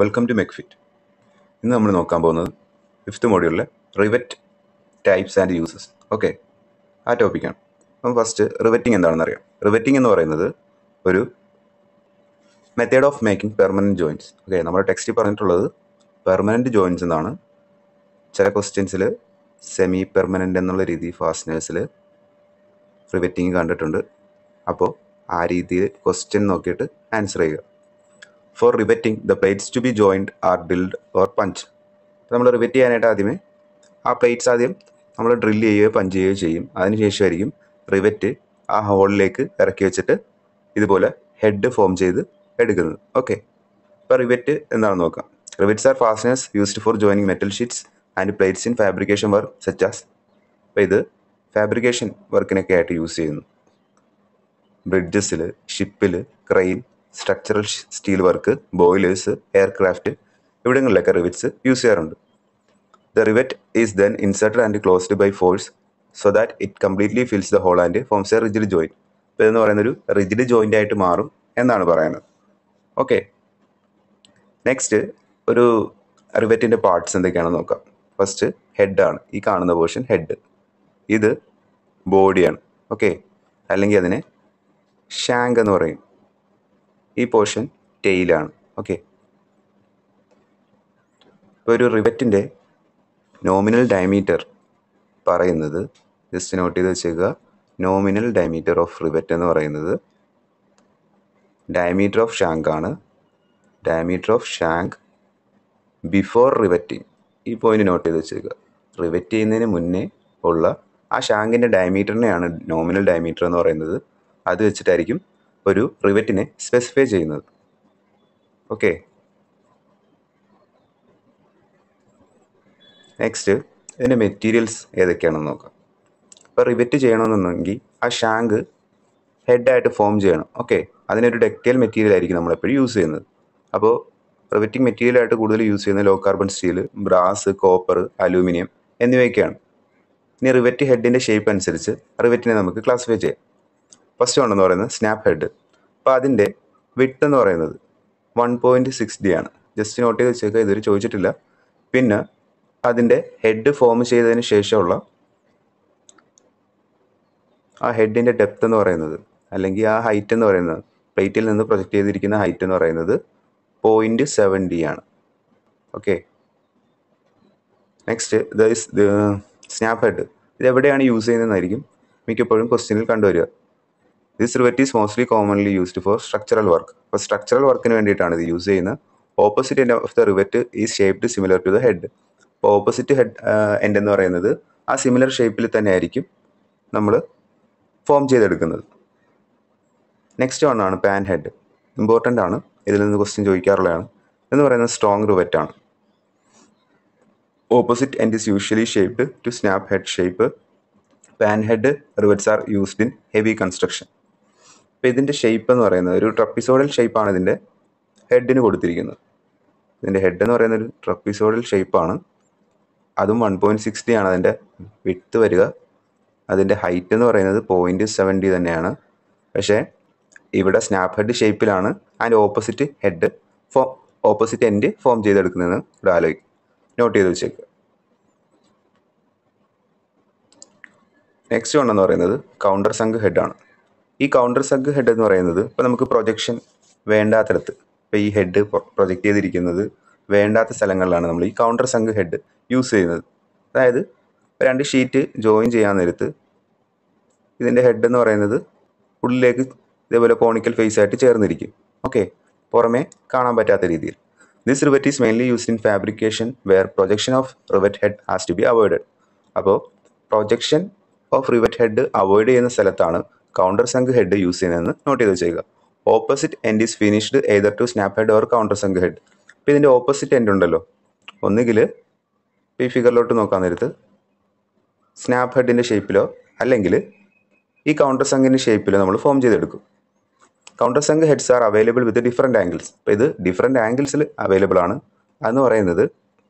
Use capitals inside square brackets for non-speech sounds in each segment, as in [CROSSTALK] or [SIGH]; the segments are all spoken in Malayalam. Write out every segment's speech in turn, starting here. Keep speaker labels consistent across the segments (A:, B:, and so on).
A: വെൽക്കം ടു മെക്ഫിറ്റ് ഇന്ന് നമ്മൾ നോക്കാൻ പോകുന്നത് ഫിഫ്ത്ത് മോഡ്യൂളിലെ rivet types and uses okay ആ ടോപ്പിക്കാണ് അപ്പം ഫസ്റ്റ് റിവറ്റിംഗ് എന്താണെന്ന് അറിയാം റിവറ്റിംഗ് എന്ന് പറയുന്നത് ഒരു method of making permanent joints okay നമ്മുടെ ടെക്സ്റ്റിൽ പറഞ്ഞിട്ടുള്ളത് പെർമനൻറ്റ് ജോയിൻസ് എന്നാണ് ചില ക്വസ്റ്റ്യൻസിൽ സെമി പെർമനൻ്റ് എന്നുള്ള രീതി ഫാസ്റ്റ്നേഴ്സിൽ റിവറ്റിംഗ് കണ്ടിട്ടുണ്ട് അപ്പോൾ ആ രീതിയിൽ ക്വസ്റ്റ്യൻ നോക്കിയിട്ട് ആൻസർ ചെയ്യുക for riveting the plates to be joined are drilled or punch നമ്മൾ റിവെറ്റ് ചെയ്യാനായിട്ട് ആദ്യമേ ആ പ്ലേറ്റ്സ് ആദ്യം നമ്മൾ ഡ്രില്ല് ചെയ്യുകയോ പഞ്ച് ചെയ്യുകയോ ചെയ്യും അതിനുശേഷമായിരിക്കും റിവറ്റ് ആ ഹോളിലേക്ക് ഇറക്കി വെച്ചിട്ട് ഇതുപോലെ ഹെഡ് ഫോം ചെയ്ത് എടുക്കുന്നത് ഓക്കെ ഇപ്പോൾ റിവറ്റ് എന്താണെന്ന് നോക്കാം rivets are fasteners used for joining metal sheets and plates in fabrication work such as അപ്പോൾ ഇത് ഫാബ്രിക്കേഷൻ വർക്കിനൊക്കെ ആയിട്ട് യൂസ് ചെയ്യുന്നു ബ്രിഡ്ജസിൽ ഷിപ്പിൽ crane structural steel work boilers aircraft ഇവിടങ്ങളിലൊക്കെ റിവറ്റ്സ് യൂസ് ചെയ്യാറുണ്ട് the rivet is then inserted and closed by force so that it completely fills the hole and forms a rigid joint ഇപ്പോൾ എന്ന് പറയുന്നൊരു റിജിഡ് ജോയിൻ്റ് ആയിട്ട് മാറും എന്നാണ് പറയുന്നത് ഓക്കെ നെക്സ്റ്റ് ഒരു റിവറ്റിൻ്റെ പാർട്സ് എന്തൊക്കെയാണെന്ന് നോക്കാം ഫസ്റ്റ് ഹെഡാണ് ഈ കാണുന്ന പോർഷൻ ഹെഡ് ഇത് ബോഡിയാണ് ഓക്കെ അല്ലെങ്കിൽ അതിനെ ഷാങ്ക് എന്ന് പറയും ഈ പോർഷൻ ടെയിലാണ് ഓക്കെ ഇപ്പോൾ ഒരു റിവറ്റിൻ്റെ നോമിനൽ ഡയമീറ്റർ പറയുന്നത് ജസ്റ്റ് നോട്ട് ചെയ്ത് വെച്ചേക്കുക നോമിനൽ ഡയമീറ്റർ ഓഫ് റിവറ്റ് എന്ന് പറയുന്നത് ഡയമീറ്റർ ഓഫ് ഷാങ്ക് ആണ് diameter of shank before riveting ഈ പോയിന്റ് നോട്ട് ചെയ്ത് വെച്ചേക്കുക റിവറ്റ് ചെയ്യുന്നതിന് മുന്നേ ഉള്ള ആ ഷാങ്കിൻ്റെ ഡയമീറ്ററിനെയാണ് നോമിനൽ ഡയമീറ്റർ എന്ന് പറയുന്നത് അത് വെച്ചിട്ടായിരിക്കും ഒരു റിവറ്റിനെ സ്പെസിഫൈ ചെയ്യുന്നത് ഓക്കെ നെക്സ്റ്റ് ഇതിൻ്റെ മെറ്റീരിയൽസ് ഏതൊക്കെയാണെന്ന് നോക്കാം അപ്പോൾ റിവറ്റ് ചെയ്യണമെന്നുണ്ടെങ്കിൽ ആ ഷാങ്ക് ഹെഡായിട്ട് ഫോം ചെയ്യണം ഓക്കെ അതിനൊരു ഡെക്കൽ മെറ്റീരിയൽ ആയിരിക്കും നമ്മളെപ്പോഴും യൂസ് ചെയ്യുന്നത് അപ്പോൾ റിവറ്റിംഗ് മെറ്റീരിയലായിട്ട് കൂടുതൽ യൂസ് ചെയ്യുന്ന low carbon steel brass copper aluminium എന്നിവയൊക്കെയാണ് ഇനി റിവറ്റ് ഹെഡിൻ്റെ ഷേപ്പ് അനുസരിച്ച് റിവറ്റിനെ നമുക്ക് ക്ലാസിഫൈ ചെയ്യാം ഫസ്റ്റ് വൺ എന്ന് പറയുന്നത് സ്നാപ്പ് ഹെഡ് അപ്പോൾ അതിൻ്റെ വിട്ട് എന്ന് പറയുന്നത് വൺ പോയിൻറ്റ് സിക്സ് ഡി ആണ് ജസ്റ്റ് നോട്ട് ചെയ്ത് വെച്ചേക്കുക ഇതുവരെ ചോദിച്ചിട്ടില്ല പിന്നെ അതിൻ്റെ ഹെഡ് ഫോം ചെയ്തതിന് ശേഷമുള്ള ആ ഹെഡിൻ്റെ ഡെപ്ത് എന്ന് പറയുന്നത് അല്ലെങ്കിൽ ആ ഹൈറ്റ് എന്ന് പറയുന്നത് പ്ലേറ്റിൽ നിന്ന് പ്രൊജക്റ്റ് ചെയ്തിരിക്കുന്ന ഹൈറ്റ് എന്ന് പറയുന്നത് പോയിൻറ്റ് സെവൻ ഡി ആണ് okay next the is snap head ഇത് എവിടെയാണ് യൂസ് ചെയ്യുന്നതെന്നായിരിക്കും മിക്കപ്പോഴും ക്വസ്റ്റ്യനിൽ കണ്ടുവരിക this rivet is mostly commonly used for structural work അപ്പോൾ സ്ട്രക്ചറൽ വർക്കിന് വേണ്ടിയിട്ടാണ് ഇത് യൂസ് ചെയ്യുന്നത് opposite end of the rivet is shaped similar to the head അപ്പോൾ ഓപ്പോസിറ്റ് ഹെഡ് എൻഡ് എന്ന് പറയുന്നത് ആ സിമിലർ ഷേപ്പിൽ തന്നെ ആയിരിക്കും നമ്മൾ ഫോം ചെയ്തെടുക്കുന്നത് നെക്സ്റ്റ് വണ്ണാണ് പാൻ ഹെഡ് ഇമ്പോർട്ടൻ്റ് ആണ് ഇതിൽ നിന്ന് ക്വസ്റ്റ്യൻ ചോദിക്കാറുള്ളതാണ് എന്ന് പറയുന്നത് സ്ട്രോങ് റിവറ്റ് ആണ് opposite end is usually shaped to snap head shape pan head rivets are used in heavy construction അപ്പോൾ ഇതിൻ്റെ ഷേപ്പ് എന്ന് പറയുന്നത് ഒരു ട്രപ്പിസോഡൽ ഷേപ്പാണ് ഇതിൻ്റെ ഹെഡിന് കൊടുത്തിരിക്കുന്നത് ഇതിൻ്റെ ഹെഡ് എന്ന് പറയുന്ന ഒരു ട്രപ്പിസോഡൽ ഷേപ്പാണ് അതും വൺ പോയിൻറ്റ് സിക്സ്റ്റി ആണ് അതിൻ്റെ വിത്ത് വരിക അതിൻ്റെ ഹൈറ്റ് എന്ന് പറയുന്നത് പോയിൻ്റ് സെവൻറ്റി തന്നെയാണ് പക്ഷേ ഇവിടെ സ്നാപ്പ് ഹെഡ് ഷേപ്പിലാണ് അതിൻ്റെ opposite head form opposite end form ചെയ്തെടുക്കുന്നതെന്ന് ഇവിടെ ആലോചിക്കും നോട്ട് ചെയ്ത് വെച്ചേക്കുക നെക്സ്റ്റ് വൺ എന്ന് പറയുന്നത് കൗണ്ടർ സംഘ് ഹെഡാണ് ഈ കൗണ്ടർ സഗ് ഹെഡ് എന്ന് പറയുന്നത് ഇപ്പോൾ നമുക്ക് പ്രൊജക്ഷൻ വേണ്ടാത്തടത്ത് ഇപ്പോൾ ഈ ഹെഡ് പ്രൊജക്റ്റ് ചെയ്തിരിക്കുന്നത് വേണ്ടാത്ത സ്ഥലങ്ങളിലാണ് നമ്മൾ ഈ കൗണ്ടർ സഗ് ഹെഡ് യൂസ് ചെയ്യുന്നത് അതായത് രണ്ട് ഷീറ്റ് ജോയിൻ ചെയ്യാൻ നേരത്ത് ഇതിൻ്റെ ഹെഡ് എന്ന് പറയുന്നത് ഉള്ളിലേക്ക് ഇതേപോലെ കോണിക്കൽ ഫേസ് ആയിട്ട് ചേർന്നിരിക്കും ഓക്കെ പുറമേ കാണാൻ പറ്റാത്ത രീതിയിൽ this rivet is mainly used in fabrication where projection of rivet head has to be avoid അപ്പോൾ projection of rivet head avoid ചെയ്യുന്ന സ്ഥലത്താണ് കൗണ്ടർ സംഘ് ഹെഡ് യൂസ് ചെയ്യുന്നതെന്ന് നോട്ട് ചെയ്ത് വെച്ചേക്കുക opposite end is finished either to snap head or countersunk head അപ്പോൾ ഇതിൻ്റെ ഓപ്പോസിറ്റ് എൻഡ് ഉണ്ടല്ലോ ഒന്നുകിൽ ഈ ഫിഗറിലോട്ട് നോക്കാൻ നേരത്ത് സ്നാപ്പ് ഹെഡിൻ്റെ ഷേപ്പിലോ അല്ലെങ്കിൽ ഈ കൗണ്ടർ സംഘിൻ്റെ ഷേപ്പിലോ നമ്മൾ ഫോം ചെയ്തെടുക്കും countersunk heads are available with different angles അപ്പോൾ ഇത് ഡിഫറെൻറ്റ് ആംഗിൾസിൽ അവൈലബിൾ ആണ് അതെന്ന് പറയുന്നത്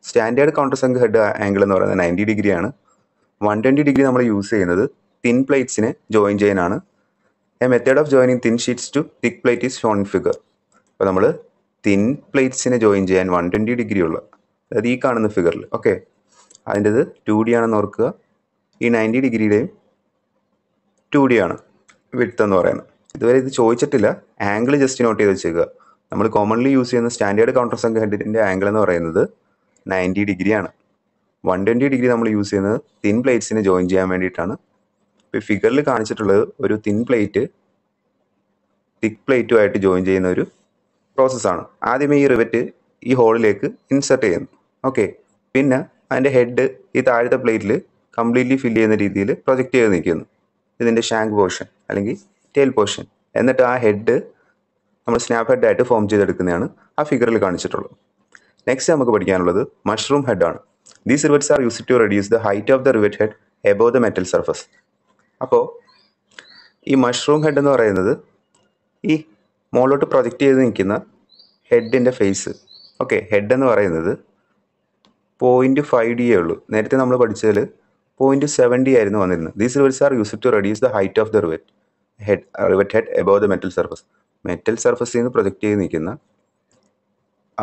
A: standard countersunk head angle എന്ന് പറയുന്നത് നയൻറ്റി ഡിഗ്രിയാണ് വൺ ട്വൻറ്റി ഡിഗ്രി നമ്മൾ യൂസ് ചെയ്യുന്നത് തിൻ പ്ലേറ്റ്സിനെ ജോയിൻ ചെയ്യാനാണ് a method of joining thin sheets to thick plate is shown figure അപ്പോൾ നമ്മൾ തിൻ പ്ലേറ്റ്സിനെ ജോയിൻ ചെയ്യാൻ വൺ ട്വൻറ്റി ഡിഗ്രി ഉള്ള അതായത് ഈ കാണുന്ന ഫിഗറിൽ ഓക്കെ അതിൻ്റെ ഇത് ടു ഡി ആണെന്ന് ഓർക്കുക ഈ നയൻറ്റി ഡിഗ്രിയുടെയും ടു ഡി ആണ് വിട്ട് എന്ന് പറയുന്നത് ഇതുവരെ ഇത് ചോദിച്ചിട്ടില്ല ആംഗിൾ ജസ്റ്റ് നോട്ട് ചെയ്ത് വെച്ചേക്കുക നമ്മൾ കോമൺലി യൂസ് ചെയ്യുന്ന സ്റ്റാൻഡേർഡ് കൗണ്ടർ സംഖ്യ ഹെഡിൻ്റെ ആംഗിൾ എന്ന് പറയുന്നത് നയൻറ്റി ഡിഗ്രിയാണ് വൺ ട്വൻറ്റി ഡിഗ്രി നമ്മൾ യൂസ് ചെയ്യുന്നത് തിൻ പ്ലേറ്റ്സിനെ ജോയിൻ ചെയ്യാൻ വേണ്ടിയിട്ടാണ് ഇപ്പോൾ ഫിഗറിൽ കാണിച്ചിട്ടുള്ളത് ഒരു തിൻ പ്ലേറ്റ് തിക്ക് പ്ലേറ്റുമായിട്ട് ജോയിൻ ചെയ്യുന്ന ഒരു പ്രോസസ്സാണ് ആദ്യമേ ഈ റിവറ്റ് ഈ ഹോളിലേക്ക് ഇൻസെർട്ട് ചെയ്യുന്നു ഓക്കെ പിന്നെ അതിൻ്റെ ഹെഡ് ഈ താഴത്തെ പ്ലേറ്റിൽ കംപ്ലീറ്റ്ലി ഫില്ല് ചെയ്യുന്ന രീതിയിൽ പ്രൊജക്റ്റ് ചെയ്ത് നിൽക്കുന്നു ഇതിൻ്റെ ഷാങ്ക് പോർഷൻ അല്ലെങ്കിൽ ടെയിൽ പോർഷൻ എന്നിട്ട് ആ ഹെഡ് നമ്മൾ സ്നാപ്പ് ഹെഡായിട്ട് ഫോം ചെയ്തെടുക്കുന്നതാണ് ആ ഫിഗറിൽ കാണിച്ചിട്ടുള്ളത് നെക്സ്റ്റ് നമുക്ക് പഠിക്കാനുള്ളത് മഷ്റൂം ഹെഡാണ് these rivets are use to reduce the height of the rivet head above the metal surface അപ്പോൾ ഈ മഷ്റൂം ഹെഡ് എന്ന് പറയുന്നത് ഈ മുകളിലോട്ട് പ്രൊജക്റ്റ് ചെയ്ത് നിൽക്കുന്ന ഹെഡിൻ്റെ ഫേസ് ഓക്കെ ഹെഡ് എന്ന് പറയുന്നത് പോയിൻറ്റ് ഫൈവ് ഡി ഉള്ളൂ നേരത്തെ നമ്മൾ പഠിച്ചതിൽ പോയിൻറ്റ് സെവൻ ഡി ആയിരുന്നു വന്നിരുന്നത് these rivets are use to reduce the height of the rivet head rivet head above the metal surface metal സർഫസിൽ നിന്ന് പ്രൊജക്റ്റ് ചെയ്ത് നിൽക്കുന്ന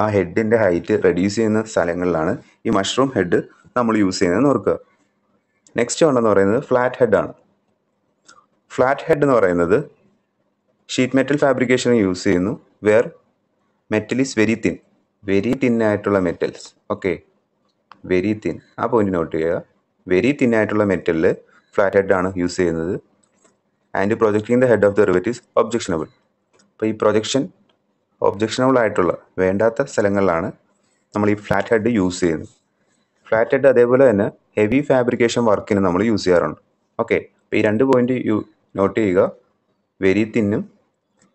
A: ആ ഹെഡിൻ്റെ ഹൈറ്റ് റെഡ്യൂസ് ചെയ്യുന്ന സ്ഥലങ്ങളിലാണ് ഈ മഷ്റൂം ഹെഡ് നമ്മൾ യൂസ് ചെയ്യുന്നത് ഓർക്കുക നെക്സ്റ്റ് വേണ്ടെന്ന് പറയുന്നത് ഫ്ലാറ്റ് ഹെഡാണ് ഫ്ലാറ്റ് ഹെഡ് എന്ന് പറയുന്നത് ഷീറ്റ് മെറ്റൽ ഫാബ്രിക്കേഷന് യൂസ് ചെയ്യുന്നു where metal is very thin very thin ആയിട്ടുള്ള മെറ്റൽസ് ഓക്കെ വെരി തിൻ ആ പോയിന്റ് നോട്ട് ചെയ്യുക വെരി തിൻ ആയിട്ടുള്ള മെറ്റലിൽ ഫ്ലാറ്റ് ഹെഡാണ് യൂസ് ചെയ്യുന്നത് and projecting the head of the rivet is objectionable അപ്പോൾ ഈ പ്രൊജക്ഷൻ ഒബ്ജക്ഷനബിൾ ആയിട്ടുള്ള വേണ്ടാത്ത സ്ഥലങ്ങളിലാണ് നമ്മൾ ഈ ഫ്ലാറ്റ് ഹെഡ് യൂസ് ചെയ്യുന്നത് ഫ്ലാറ്റ് ഹെഡ് അതേപോലെ തന്നെ ഹെവി ഫാബ്രിക്കേഷൻ വർക്കിന് നമ്മൾ യൂസ് ചെയ്യാറുണ്ട് ഓക്കെ അപ്പോൾ ഈ രണ്ട് പോയിന്റ് യൂ നോട്ട് ചെയ്യുക വെരി തിന്നും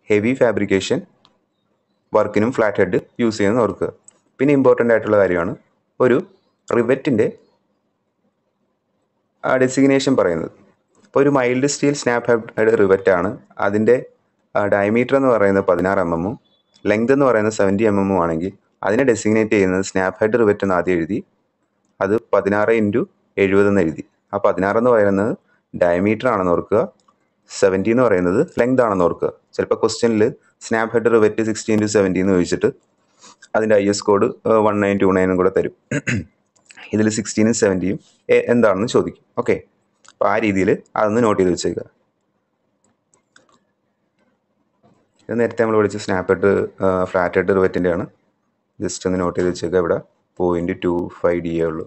A: ഹെവി ഫാബ്രിക്കേഷൻ വർക്കിനും ഫ്ലാറ്റ് ഹെഡ് യൂസ് ചെയ്യുന്ന ഓർക്കുക പിന്നെ ഇമ്പോർട്ടൻ്റ് ആയിട്ടുള്ള കാര്യമാണ് ഒരു റിവറ്റിൻ്റെ ഡെസിഗ്നേഷൻ പറയുന്നത് ഇപ്പോൾ ഒരു മൈൽഡ് സ്റ്റീൽ സ്നാപ്പ് ഹെഡ് റിവറ്റാണ് അതിൻ്റെ ഡയമീറ്റർ എന്ന് പറയുന്നത് പതിനാറ് എം എമ്മും ലെങ്ത് എന്ന് പറയുന്നത് സെവൻറ്റി എം എമ്മും ആണെങ്കിൽ അതിനെ ഡെസിഗ്നേറ്റ് ചെയ്യുന്നത് സ്നാപ്പ് ഹെഡ് റിവറ്റ് എന്ന് ആദ്യം എഴുതി അത് പതിനാറ് ഇൻറ്റു എഴുപതെന്ന് എഴുതി ആ പതിനാറെന്ന് പറയുന്നത് ഡയമീറ്റർ ആണെന്ന് ഓർക്കുക സെവൻറ്റി എന്ന് പറയുന്നത് ലെങ്ത് ആണെന്ന് ഓർക്കുക ചിലപ്പോൾ ക്വസ്റ്റ്യനിൽ snap head rivet sixty into seventy എന്ന് ചോദിച്ചിട്ട് അതിൻ്റെ I S code one nine two നയനും കൂടെ തരും ഇതിൽ സിക്സ്റ്റീനും സെവൻറ്റിയും എന്താണെന്ന് ചോദിക്കും ഓക്കെ അപ്പോൾ ആ രീതിയിൽ അതൊന്ന് നോട്ട് ചെയ്ത് വെച്ചേക്കുക ഇത് നേരത്തെ നമ്മൾ വിളിച്ച സ്നാപ്പ് ഹെഡർ ഫ്ലാറ്റ് ഹെഡർ വെറ്റിൻ്റെയാണ് ജസ്റ്റ് ഒന്ന് നോട്ട് ചെയ്ത് വെച്ചേക്കുക ഇവിടെ പോയിൻറ്റ് ടു ഫൈവ് ഡി എ ഉള്ളൂ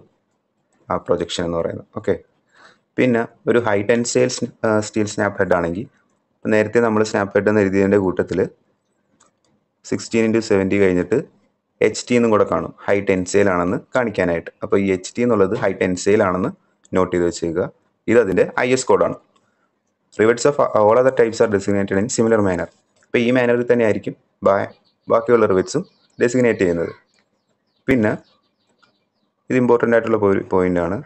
A: ആ പ്രൊജക്ഷൻ എന്ന് പറയുന്നത് ഓക്കെ പിന്നെ ഒരു high tensile steel snap head ആണെങ്കിൽ നേരത്തെ നമ്മൾ സ്നാപ്പ് ഹെഡ് എന്ന് എഴുതിയതിൻ്റെ കൂട്ടത്തിൽ സിക്സ്റ്റീൻ ഇൻറ്റു സെവൻറ്റി കഴിഞ്ഞിട്ട് എച്ച് ടി എന്നും കൂടെ കാണും ഹൈ ടെൻസൈൽ ആണെന്ന് കാണിക്കാനായിട്ട് അപ്പോൾ ഈ എച്ച് ടി എന്നുള്ളത് ഹൈ ടെൻസൈൽ ആണെന്ന് നോട്ട് ചെയ്ത് വെച്ചേക്കുക ഇത് അതിൻ്റെ ഐ എസ് കോഡാണ് റിവേർട്സ് of all other types are designated in similar manner അപ്പോൾ ഈ മാനറിൽ തന്നെ ആയിരിക്കും ബാക്കിയുള്ള റിവേർട്സും ഡെസിഗ്നേറ്റ് ചെയ്യുന്നത് പിന്നെ ഇത് ഇമ്പോർട്ടൻ്റ് ആയിട്ടുള്ള ആണ്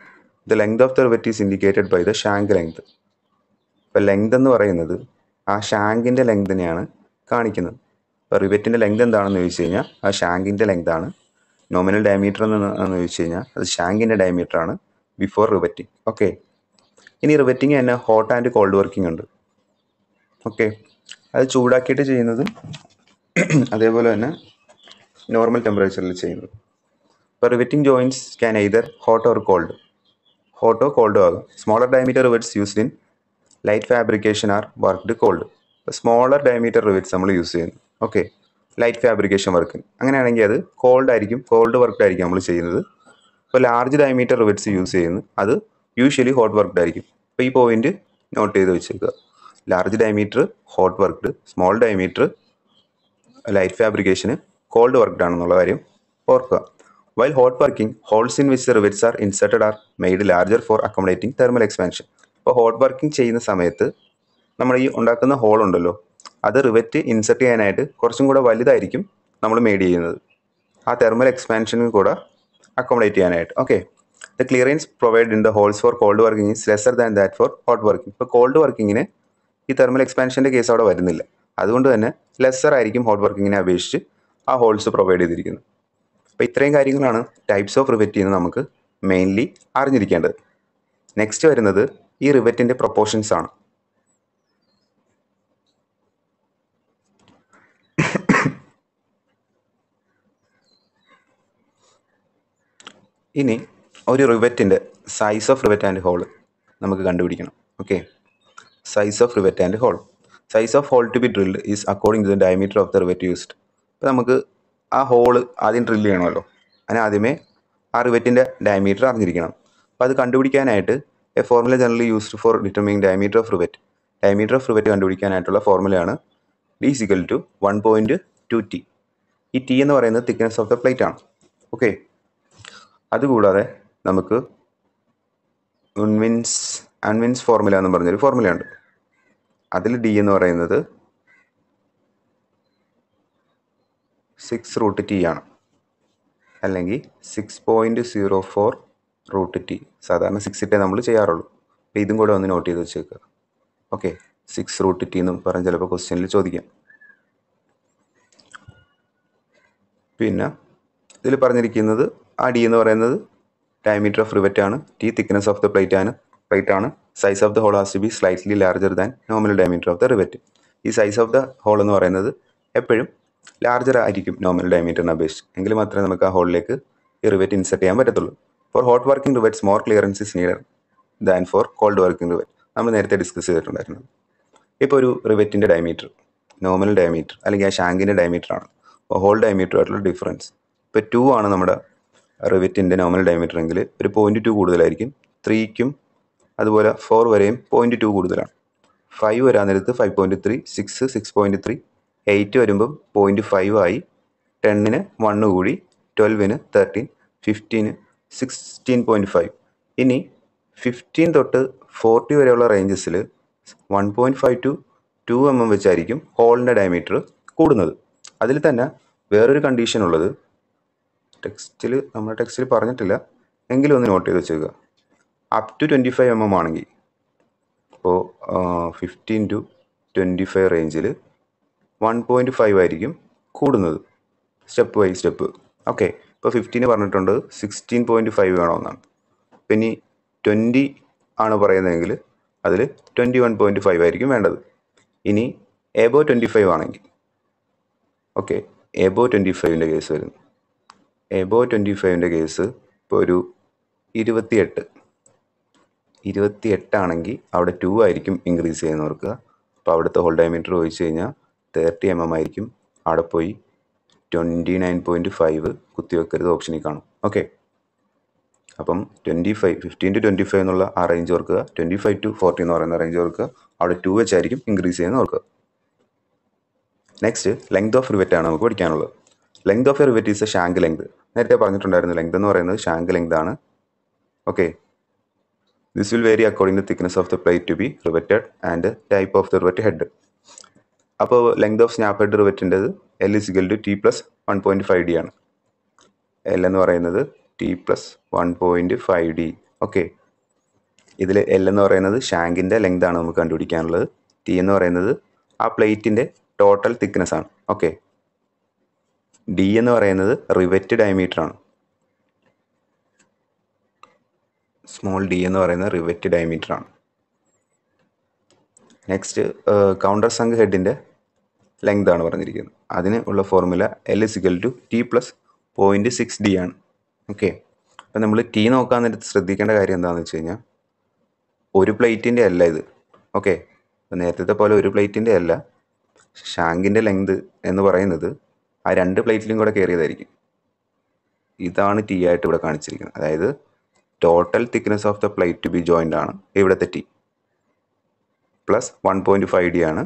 A: the length of the rivet is indicated by the shank length അപ്പോൾ ലെങ്ത് എന്ന് പറയുന്നത് ആ ഷാങ്കിൻ്റെ ലെങ്തിനെയാണ് കാണിക്കുന്നത് അപ്പോൾ റിവറ്റിൻ്റെ ലെങ്ത് എന്താണെന്ന് ചോദിച്ചു കഴിഞ്ഞാൽ ആ ഷാങ്കിൻ്റെ ലെങ്താണ് നോമിനൽ ഡയമീറ്റർ എന്ന് ചോദിച്ചു കഴിഞ്ഞാൽ അത് ഷാങ്കിൻ്റെ ഡയമീറ്ററാണ് ബിഫോർ റിവറ്റിംഗ് ഓക്കെ ഇനി റിവറ്റിംഗ് തന്നെ ഹോട്ട് ആൻഡ് കോൾഡ് വർക്കിംഗ് ഉണ്ട് ഓക്കെ അത് ചൂടാക്കിയിട്ട് ചെയ്യുന്നത് [CLEARS THROAT] അതേപോലെ തന്നെ നോർമൽ ടെമ്പറേച്ചറിൽ ചെയ്യുന്നത് അപ്പോൾ riveting joints can either hot or cold ഹോട്ടോ കോൾഡ് cold ആകും diameter rivets used in light fabrication are worked cold cold smaller diameter rivets നമ്മൾ യൂസ് ചെയ്യുന്നു ഓക്കെ ലൈറ്റ് ഫാബ്രിക്കേഷൻ വർക്ക് അങ്ങനെയാണെങ്കിൽ അത് കോൾഡ് ആയിരിക്കും കോൾഡ് വർക്ക് ആയിരിക്കും നമ്മൾ ചെയ്യുന്നത് ഇപ്പോൾ ലാർജ് ഡയമീറ്റർ റിവിറ്റ്സ് യൂസ് ചെയ്യുന്നു അത് യൂഷ്വലി ഹോട്ട് വർക്ക്ഡ് ആയിരിക്കും അപ്പോൾ ഈ പോയിന്റ് നോട്ട് ചെയ്ത് വെച്ചേക്കുക large diameter hot worked small diameter light ഫാബ്രിക്കേഷന് കോൾഡ് വർക്ക്ഡ് ആണെന്നുള്ള കാര്യം ഓർക്കുക While hot working, holes in which the rivets are inserted are made larger for accommodating thermal expansion. അപ്പോൾ ഹോട്ട് വർക്കിംഗ് ചെയ്യുന്ന സമയത്ത് നമ്മൾ ഈ ഉണ്ടാക്കുന്ന ഹോൾ ഉണ്ടല്ലോ അത് റിവറ്റ് ഇൻസെർട്ട് ചെയ്യാനായിട്ട് കുറച്ചും കൂടെ വലുതായിരിക്കും നമ്മൾ മെയ്ഡ് ചെയ്യുന്നത് ആ തെർമൽ എക്സ്പാൻഷനും കൂടെ അക്കോമഡേറ്റ് ചെയ്യാനായിട്ട് okay the clearance provide in the holes for cold working is lesser than that for hot working ഇപ്പോൾ കോൾഡ് വർക്കിങ്ങിന് ഈ തെർമൽ എക്സ്പാൻഷൻ്റെ കേസ് അവിടെ വരുന്നില്ല അതുകൊണ്ട് തന്നെ ലെസ്സർ ആയിരിക്കും ഹോട്ട് വർക്കിങ്ങിനെ അപേക്ഷിച്ച് ആ ഹോൾസ് പ്രൊവൈഡ് ചെയ്തിരിക്കുന്നത് അപ്പോൾ ഇത്രയും കാര്യങ്ങളാണ് ടൈപ്സ് ഓഫ് റിവറ്റ് എന്ന് നമുക്ക് മെയിൻലി അറിഞ്ഞിരിക്കേണ്ടത് നെക്സ്റ്റ് വരുന്നത് ഈ റിവറ്റിൻ്റെ പ്രൊപ്പോർഷൻസ് ആണ് ഇനി ഒരു റിവറ്റിൻ്റെ size of rivet and hole നമുക്ക് കണ്ടുപിടിക്കണം okay size of rivet and hole size of hole to be drilled is according to the diameter of the rivet used അപ്പോൾ നമുക്ക് ആ ഹോള് ആദ്യം ഡ്രില്ല് ചെയ്യണമല്ലോ അതിന് ആദ്യമേ ആ റിവറ്റിൻ്റെ ഡയമീറ്റർ അറിഞ്ഞിരിക്കണം അപ്പോൾ അത് കണ്ടുപിടിക്കാനായിട്ട് a formula generally used for determining diameter of rivet diameter of rivet കണ്ടുപിടിക്കാനായിട്ടുള്ള ഫോർമുലയാണ് D equal to one point two T ഈ ടി എന്ന് പറയുന്നത് തിക്നെസ് ഓഫ് ദ പ്ലേറ്റ് ആണ് ഓക്കെ അതുകൂടാതെ നമുക്ക് ഉൺവിൻസ് അൺവിൻസ് ഫോർമുല എന്ന് പറഞ്ഞൊരു ഫോർമുലയുണ്ട് അതിൽ ഡി എന്ന് പറയുന്നത് സിക്സ് റൂട്ട് ടി ആണ് അല്ലെങ്കിൽ six point zero four root T സാധാരണ സിക്സ് സിക്സിറ്റേ നമ്മൾ ചെയ്യാറുള്ളൂ അപ്പോൾ ഇതും കൂടെ ഒന്ന് നോട്ട് ചെയ്ത് വെച്ചേക്കുക ഓക്കെ സിക്സ് റൂട്ട് ടി എന്ന് പറഞ്ഞ് ചിലപ്പോൾ ക്വസ്റ്റ്യനിൽ ചോദിക്കാം പിന്നെ ഇതിൽ പറഞ്ഞിരിക്കുന്നത് ആ ഡി എന്ന് പറയുന്നത് ഡയമീറ്റർ ഓഫ് റിവറ്റ് ആണ് T thickness of the plate ആണ് പ്ലേറ്റ് ആണ് size of the hole has to be slightly larger than normal diameter of the rivet ഈ സൈസ് ഓഫ് ദ ഹോൾ എന്ന് പറയുന്നത് എപ്പോഴും ലാർജർ ആയിരിക്കും നോമിനൽ ഡയമീറ്ററിനെ അപേക്ഷിച്ച് എങ്കിൽ മാത്രമേ നമുക്ക് ആ ഹോളിലേക്ക് ഈ റിവറ്റ് ഇൻസെർട്ട് ചെയ്യാൻ പറ്റത്തുള്ളൂ for hot working rivets more clearances needed than for cold working rivet നമ്മൾ നേരത്തെ ഡിസ്കസ് ചെയ്തിട്ടുണ്ടായിരുന്നു ഇപ്പോൾ ഒരു റിവറ്റിൻ്റെ ഡയമീറ്റർ നോമിനൽ ഡയമീറ്റർ അല്ലെങ്കിൽ ആ ഷാങ്കിൻ്റെ ഡയമീറ്ററാണ് അപ്പോൾ ഹോൾ ഡയമീറ്ററുമായിട്ടുള്ള ഡിഫറൻസ് ഇപ്പോൾ ടു ആണ് നമ്മുടെ റിവറ്റിൻ്റെ നോമിനൽ ഡയമീറ്റർ എങ്കിൽ ഒരു പോയിൻറ്റ് ടു കൂടുതലായിരിക്കും ത്രീക്കും അതുപോലെ ഫോർ വരെയും പോയിൻറ്റ് ടു കൂടുതലാണ് ഫൈവ് വരാൻ നേരത്ത് five point three six six point three eight വരുമ്പം പോയിൻറ്റ് ഫൈവ് ആയി ടെന്നിന് വണ്ണ് കൂടി ട്വൽവിന് തേർട്ടീൻ ഫിഫ്റ്റീന് സിക്സ്റ്റീൻ പോയിൻറ്റ് ഫൈവ് ഇനി ഫിഫ്റ്റീൻ തൊട്ട് ഫോർട്ടി വരെയുള്ള റേഞ്ചസിൽ one point five to two M M വെച്ചായിരിക്കും ഹോളിൻ്റെ ഡയമീറ്റർ കൂടുന്നത് അതിൽ തന്നെ വേറൊരു കണ്ടീഷൻ ഉള്ളത് ടെക്സ്റ്റിൽ നമ്മുടെ ടെക്സ്റ്റിൽ പറഞ്ഞിട്ടില്ല എങ്കിലും ഒന്ന് നോട്ട് ചെയ്ത് വെച്ചേക്കുക up to twenty five M M ആണെങ്കിൽ അപ്പോൾ ഫിഫ്റ്റീൻ ടു ട്വൻറ്റി ഫൈവ് റേഞ്ചിൽ വൺ പോയിൻറ്റ് ഫൈവ് ആയിരിക്കും കൂടുന്നത് സ്റ്റെപ്പ് ബൈ സ്റ്റെപ്പ് ഓക്കെ ഇപ്പോൾ ഫിഫ്റ്റീന് പറഞ്ഞിട്ടുണ്ട് സിക്സ്റ്റീൻ പോയിൻറ്റ് ഫൈവ് വേണമെന്നാണ് അപ്പം ഇനി ട്വൻറ്റി ആണ് പറയുന്നതെങ്കിൽ അതിൽ ട്വൻറ്റി വൺ പോയിൻറ്റ് ഫൈവ് ആയിരിക്കും വേണ്ടത് ഇനി എബോ ട്വൻറ്റി ഫൈവ് ആണെങ്കിൽ ഓക്കെ എബോ ട്വൻറ്റി ഫൈവിൻ്റെ കേസ് വരുന്നു എബോ ട്വൻറ്റി ഫൈവിൻ്റെ കേസ് ഇപ്പോൾ ഒരു ഇരുപത്തിയെട്ട് ഇരുപത്തിയെട്ടാണെങ്കിൽ അവിടെ ടു ആയിരിക്കും ഇൻക്രീസ് ചെയ്യുന്നവർക്ക് അപ്പോൾ അവിടുത്തെ ഹോൾഡ് ഡയമീറ്റർ ചോദിച്ചു കഴിഞ്ഞാൽ തേർട്ടി എം എം ആയിരിക്കും അവിടെ പോയി ട്വൻറ്റി നയൻ പോയിൻറ്റ് ഫൈവ് കുത്തിവെക്കരുത് ഓപ്ഷനിൽ കാണും ഓക്കെ അപ്പം twenty five fifteen to twenty five എന്നുള്ള ആ റേഞ്ച് ഓർക്കുക ട്വൻറ്റി ഫൈവ് ടു ഫോർട്ടി എന്ന് പറയുന്ന റേഞ്ച് ഓർക്കുക അവിടെ ടു വെച്ച് ആയിരിക്കും ഇൻക്രീസ് ചെയ്യുന്ന ഓർക്കുക നെക്സ്റ്റ് ലെങ്ത് ഓഫ് റിവെറ്റാണ് നമുക്ക് പഠിക്കാനുള്ളത് length of a rivet is a shank length നേരത്തെ പറഞ്ഞിട്ടുണ്ടായിരുന്നു ലെങ്ത് എന്ന് പറയുന്നത് ഷാങ്ക് ലെങ്ത് ആണ് okay this will vary according to thickness of the plate to be riveted and type of the rivet head അപ്പോൾ ലെങ്ത് ഓഫ് സ്നാപ്പ് ഹെഡർ പറ്റേണ്ടത് L is equal to T plus one point five D ആണ് എൽ എന്ന് പറയുന്നത് T plus one point five D okay ഇതിൽ എൽ എന്ന് പറയുന്നത് ഷാങ്കിൻ്റെ ലെങ്ത് ആണ് നമുക്ക് കണ്ടുപിടിക്കാനുള്ളത് ടി എന്ന് പറയുന്നത് ആ പ്ലേറ്റിൻ്റെ ടോട്ടൽ തിക്നെസ് ആണ് ഓക്കെ ഡി എന്ന് പറയുന്നത് റിവറ്റ് ഡയമീറ്റർ ആണ് സ്മോൾ ഡി എന്ന് പറയുന്നത് റിവറ്റ് ഡയമീറ്റർ ആണ് നെക്സ്റ്റ് കൗണ്ടർ സംഘ് ഹെഡിൻ്റെ ലെങ്ത് ആണ് പറഞ്ഞിരിക്കുന്നത് അതിന് ഉള്ള formula L is equal to T plus point six D ആണ് ഓക്കെ അപ്പം നമ്മൾ ടി നോക്കാൻ നേരത്ത് ശ്രദ്ധിക്കേണ്ട കാര്യം എന്താണെന്ന് വെച്ച് കഴിഞ്ഞാൽ ഒരു പ്ലേറ്റിൻ്റെ അല്ല ഇത് ഓക്കെ അപ്പോൾ നേരത്തെ പോലെ ഒരു പ്ലേറ്റിൻ്റെ അല്ല ഷാങ്കിൻ്റെ ലെങ്ത് എന്ന് പറയുന്നത് ആ രണ്ട് പ്ലേറ്റിലും കൂടെ കയറിയതായിരിക്കും ഇതാണ് ടി ആയിട്ട് ഇവിടെ കാണിച്ചിരിക്കുന്നത് അതായത് total thickness of the plate to be joint ആണ് ഇവിടുത്തെ T plus one point five D ആണ്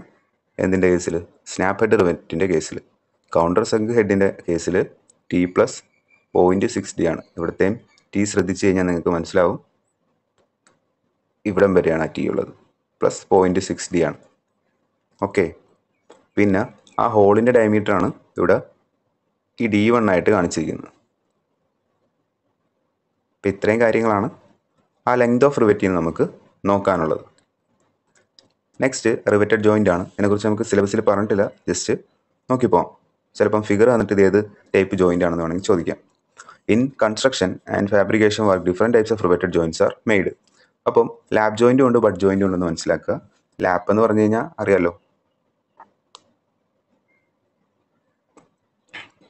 A: എന്തിൻ്റെ കേസിൽ സ്നാപ്പ് ഹെഡ് റിവറ്റിൻ്റെ കേസിൽ കൗണ്ടർ സെഗ് ഹെഡിൻ്റെ കേസിൽ T plus point six D ആണ് ഇവിടുത്തെയും ടി ശ്രദ്ധിച്ച് കഴിഞ്ഞാൽ നിങ്ങൾക്ക് മനസ്സിലാവും ഇവിടം വരെയാണ് ടി ഉള്ളത് പ്ലസ് പോയിൻറ്റ് സിക്സ് ഡി ആണ് ഓക്കെ പിന്നെ ആ ഹോളിൻ്റെ ആണ് ഇവിടെ ഈ ഡി വൺ ആയിട്ട് കാണിച്ചിരിക്കുന്നത് അപ്പോൾ ഇത്രയും കാര്യങ്ങളാണ് ആ ലെങ്ത് ഓഫ് റിവറ്റിന് നമുക്ക് നോക്കാനുള്ളത് നെക്സ്റ്റ് റിവറ്റഡ് ജോയിൻ്റ് ആണ് ഇതിനെക്കുറിച്ച് നമുക്ക് സിലബസിൽ പറഞ്ഞിട്ടില്ല ജസ്റ്റ് നോക്കി പോകാം ചിലപ്പം ഫിഗർ വന്നിട്ട് ഇത് ഏത് ടൈപ്പ് ജോയിൻ്റ് ആണെന്ന് വേണമെങ്കിൽ ചോദിക്കാം in construction and fabrication work different types of riveted joints are made അപ്പം ലാബ് ജോയിൻ്റ് ഉണ്ട് ബഡ് ജോയിൻ്റ് ഉണ്ടെന്ന് മനസ്സിലാക്കുക ലാപ്പ് എന്ന് പറഞ്ഞു കഴിഞ്ഞാൽ അറിയാലോ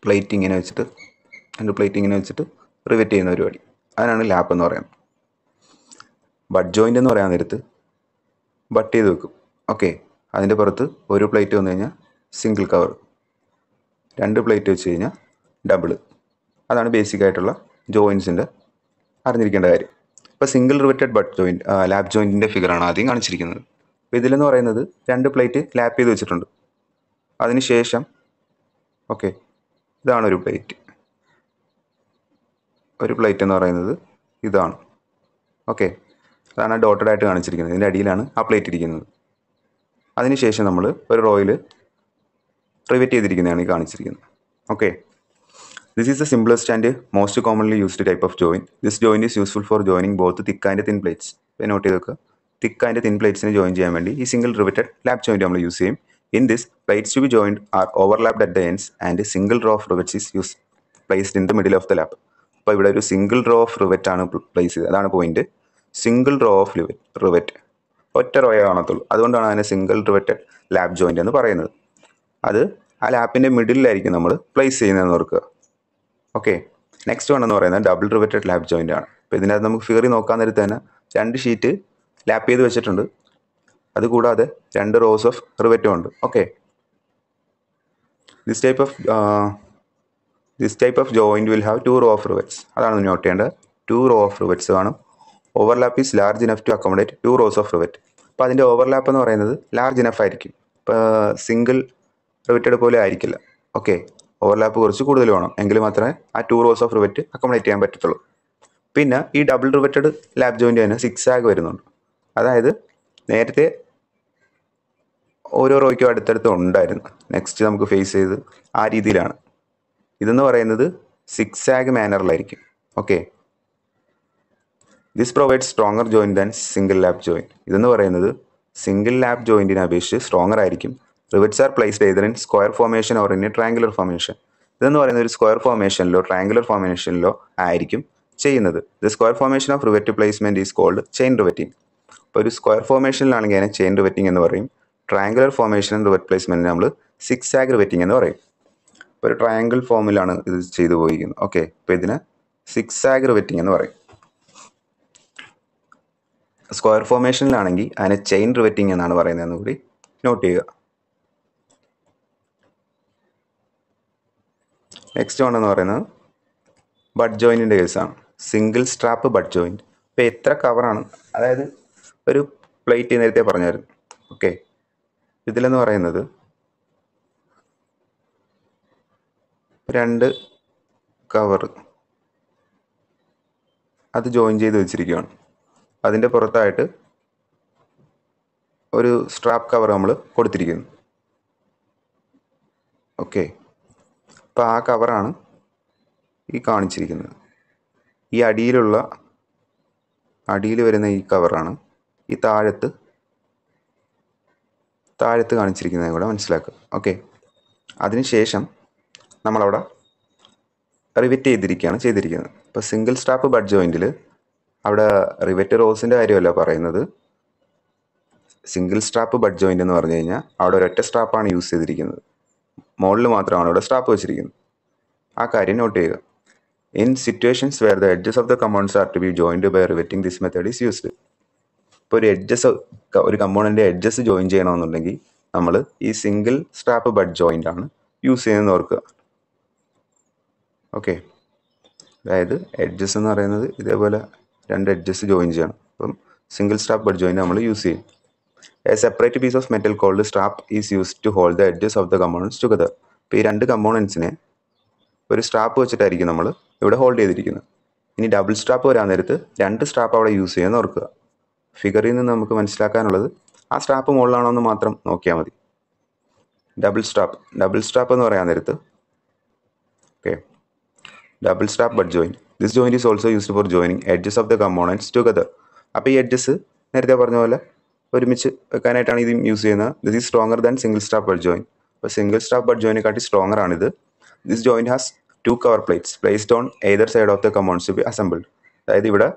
A: പ്ലേറ്റ് ഇങ്ങനെ വെച്ചിട്ട് രണ്ട് പ്ലേറ്റ് ഇങ്ങനെ വെച്ചിട്ട് റിവെറ്റ് ചെയ്യുന്ന പരിപാടി അതിനാണ് ലാപ്പ് എന്ന് പറയുന്നത് ബഡ് ജോയിൻ്റ് എന്ന് പറയാൻ നേരത്ത് ബട്ട് ചെയ്ത് വെക്കും ഓക്കെ അതിൻ്റെ പുറത്ത് ഒരു പ്ലേറ്റ് വന്നു കഴിഞ്ഞാൽ സിംഗിൾ കവർ രണ്ട് പ്ലേറ്റ് വെച്ച് കഴിഞ്ഞാൽ ഡബിൾ അതാണ് ബേസിക് ആയിട്ടുള്ള ജോയിൻസിൻ്റെ അറിഞ്ഞിരിക്കേണ്ട കാര്യം ഇപ്പോൾ single riveted butt joint lap ജോയിൻറ്റിൻ്റെ ഫിഗറാണ് ആദ്യം കാണിച്ചിരിക്കുന്നത് അപ്പോൾ ഇതിലെന്ന് പറയുന്നത് രണ്ട് പ്ലേറ്റ് ലാപ്പ് ചെയ്ത് വെച്ചിട്ടുണ്ട് അതിനുശേഷം ഓക്കെ ഇതാണ് ഒരു പ്ലേറ്റ് ഒരു പ്ലേറ്റ് എന്ന് പറയുന്നത് ഇതാണ് ഓക്കെ അതാണ് ഡോട്ടഡായിട്ട് കാണിച്ചിരിക്കുന്നത് ഇതിൻ്റെ അടിയിലാണ് ആ പ്ലേറ്റ് ഇരിക്കുന്നത് അതിനുശേഷം നമ്മൾ ഒരു റോയിൽ റിവെറ്റ് ചെയ്തിരിക്കുന്നതാണ് ഈ കാണിച്ചിരിക്കുന്നത് okay this is the simplest and most commonly used type of joint this joint is useful for joining both thick and thin plates note ചെയ്ത് വെക്കുക തിക്ക് ആൻഡ് തിൻ പ്ലേറ്റ്സിന് ജോയിൻ ചെയ്യാൻ വേണ്ടി ഈ സിംഗിൾ റിവിറ്റഡ് ലാപ് ജോയിൻ്റ് നമ്മൾ യൂസ് ചെയ്യും in this plates to be joined are overlapped at the ends and single row of rivets is use placed in the middle of the ലാപ് അപ്പോൾ ഇവിടെ ഒരു സിംഗിൾ റോ ഓഫ് റിവറ്റ് ആണ് പ്ലേസ് ചെയ്തത് അതാണ് point single row of rivet rivet ഒറ്റ റോയേ കാണത്തുള്ളൂ അതുകൊണ്ടാണ് അതിനെ സിംഗിൾ റിവറ്റഡ് ലാബ് ജോയിൻ്റ് എന്ന് പറയുന്നത് അത് ആ ലാപ്പിൻ്റെ മിഡിലായിരിക്കും നമ്മൾ പ്ലേസ് ചെയ്യുന്നതെന്ന് ഓർക്കുക ഓക്കെ നെക്സ്റ്റ് വൺ എന്ന് പറയുന്നത് ഡബിൾ റിവറ്റഡ് ലാബ് ജോയിൻ്റ് ആണ് അപ്പോൾ ഇതിനകത്ത് നമുക്ക് ഫിയറി നോക്കാൻ നേരത്ത് തന്നെ രണ്ട് ഷീറ്റ് ലാപ്പ് ചെയ്ത് വെച്ചിട്ടുണ്ട് അതുകൂടാതെ രണ്ട് റോസ് ഓഫ് റിവറ്റും ഉണ്ട് okay this type of this type of joint will have two rows of rivets അതാണ് നോട്ട് ചെയ്യേണ്ടത് ടു റോ ഓഫ് റിവറ്റ്സ് കാണും overlap is large enough to accommodate two rows of rivet അപ്പോൾ അതിൻ്റെ ഓവർലാപ്പ് എന്ന് പറയുന്നത് ലാർജ് ഇനഫ് ആയിരിക്കും ഇപ്പോൾ സിംഗിൾ റിവറ്റഡ് പോലെ ആയിരിക്കില്ല ഓക്കെ ഓവർലാപ്പ് കുറച്ച് കൂടുതൽ വേണം എങ്കിൽ മാത്രമേ ആ two rows of rivet accommodate ചെയ്യാൻ പറ്റത്തുള്ളൂ പിന്നെ ഈ ഡബിൾ റിവറ്റഡ് ലാബ് ജോയിൻ്റ് തന്നെ സിക്സ് ആഗ് വരുന്നുണ്ട് അതായത് നേരത്തെ ഓരോ റോയ്ക്കും അടുത്തടുത്ത് ഉണ്ടായിരുന്നു നെക്സ്റ്റ് നമുക്ക് ഫേസ് ചെയ്ത് ആ രീതിയിലാണ് ഇതെന്ന് പറയുന്നത് സിക്സ് ആഗ് മാനറിലായിരിക്കും okay this provide stronger joint than single lap joint ഇതെന്ന് പറയുന്നത് സിംഗിൾ ലാപ്പ് ജോയിൻറ്റിനെ അപേക്ഷിച്ച് സ്ട്രോങ്ങർ ആയിരിക്കും rivets are placed either in square formation or in triangular formation ഇതെന്ന് പറയുന്ന ഒരു സ്ക്വയർ ഫോമേഷനിലോ ട്രാങ്കുലർ ഫോമേഷനിലോ ആയിരിക്കും ചെയ്യുന്നത് the square formation of rivet placement is called chain riveting അപ്പോൾ ഒരു സ്ക്വയർ ഫോമേഷനിലാണെങ്കിൽ അതിനെ ചെയിൻ റിവറ്റിംഗ് എന്ന് പറയും ട്രാങ്കുലർ ഫോമേഷൻ റിവറ്റ് പ്ലേസ്മെൻറ്റ് നമ്മൾ സിക്സ് ആഗ് റിവറ്റിംഗ് എന്ന് പറയും ഇപ്പോൾ ഒരു ട്രയാങ്കിൾ ഫോമിലാണ് ഇത് ചെയ്തു പോയിരിക്കുന്നത് ഓക്കെ ഇപ്പോൾ ഇതിന് സിക്സ് ആഗ് റിവറ്റിംഗ് എന്ന് പറയും സ്ക്വയർ ഫോർമേഷനിലാണെങ്കിൽ അതിനെ ചെയിൻ റിവറ്റിംഗ് എന്നാണ് പറയുന്നതെന്ന് കൂടി നോട്ട് ചെയ്യുക നെക്സ്റ്റ് വൺ എന്ന് പറയുന്നത് ബഡ് ജോയിൻറ്റിൻ്റെ കേസാണ് സിംഗിൾ സ്ട്രാപ്പ് ബഡ് ജോയിൻറ്റ് ഇപ്പോൾ എത്ര കവറാണ് അതായത് ഒരു പ്ലേറ്റ് നേരത്തെ പറഞ്ഞായിരുന്നു ഓക്കെ ഇതിലെന്ന് പറയുന്നത് രണ്ട് കവർ അത് ജോയിൻ ചെയ്ത് വെച്ചിരിക്കുകയാണ് അതിൻ്റെ പുറത്തായിട്ട് ഒരു സ്ട്രാപ്പ് കവർ നമ്മൾ കൊടുത്തിരിക്കുന്നു ഓക്കെ അപ്പോൾ ആ കവറാണ് ഈ കാണിച്ചിരിക്കുന്നത് ഈ അടിയിലുള്ള അടിയിൽ വരുന്ന ഈ കവറാണ് ഈ താഴത്ത് താഴത്ത് കാണിച്ചിരിക്കുന്നത് കൂടെ മനസ്സിലാക്കുക ഓക്കെ അതിനുശേഷം നമ്മളവിടെ റിവിറ്റ് ചെയ്തിരിക്കുകയാണ് ചെയ്തിരിക്കുന്നത് ഇപ്പോൾ സിംഗിൾ സ്ട്രാപ്പ് ബഡ് ജോയിൻറ്റിൽ അവിടെ റിവറ്റ് റോസിൻ്റെ കാര്യമല്ല പറയുന്നത് സിംഗിൾ സ്ട്രാപ്പ് ബഡ് ജോയിൻ്റ് എന്ന് പറഞ്ഞു കഴിഞ്ഞാൽ അവിടെ ഒരൊറ്റ സ്ട്രാപ്പാണ് യൂസ് ചെയ്തിരിക്കുന്നത് മുകളിൽ മാത്രമാണ് അവിടെ സ്ട്രാപ്പ് വെച്ചിരിക്കുന്നത് ആ കാര്യം നോട്ട് ചെയ്യുക in situations where the edges of the components are to be joined by riveting this method is used ഇപ്പോൾ ഒരു എഡ്ജസ് ഒരു കമ്പോണൻ്റെ എഡ്ജസ് ജോയിൻ ചെയ്യണമെന്നുണ്ടെങ്കിൽ നമ്മൾ ഈ സിംഗിൾ സ്ട്രാപ്പ് ബഡ് ജോയിൻ്റ് ആണ് യൂസ് ചെയ്യുന്നത് ഓർക്കുക ഓക്കെ അതായത് എഡ്ജസ് എന്ന് പറയുന്നത് ഇതേപോലെ രണ്ട് എഡ്ജസ് ജോയിൻ ചെയ്യണം അപ്പം സിംഗിൾ സ്ട്രാപ്പ് ബഡ് ജോയിൻ നമ്മൾ യൂസ് ചെയ്യും a separate piece of metal called strap is use to hold the edges of the components together അപ്പോൾ ഈ രണ്ട് കമ്പോണൻസിനെ ഒരു സ്ട്രാപ്പ് വെച്ചിട്ടായിരിക്കും നമ്മൾ ഇവിടെ ഹോൾഡ് ചെയ്തിരിക്കുന്നത് ഇനി ഡബിൾ സ്ട്രാപ്പ് വരാൻ നേരത്ത് രണ്ട് സ്ട്രാപ്പ് അവിടെ യൂസ് ചെയ്യാൻ ഓർക്കുക ഫിഗറിൽ നിന്ന് നമുക്ക് മനസ്സിലാക്കാനുള്ളത് ആ സ്ട്രാപ്പ് മുകളിലാണോ എന്ന് മാത്രം നോക്കിയാൽ മതി ഡബിൾ സ്ട്രാപ്പ് ഡബിൾ സ്ട്രാപ്പ് എന്ന് പറയാൻ നേരത്ത് okay double strap butt joint this joint is also used for joining edges of the components together അപ്പോൾ ഈ എഡ്ജസ് നേരത്തെ പറഞ്ഞ പോലെ ഒരുമിച്ച് വെക്കാനായിട്ടാണ് ഇതും യൂസ് ചെയ്യുന്നത് this is stronger than single strap butt joint അപ്പോൾ സിംഗിൾ സ്റ്റാഫ് ബഡ് ജോയിനെ കാട്ടി സ്ട്രോങ്ങർ ആണിത് this joint has two cover plates placed on either side of the components be assembled അതായത് ഇവിടെ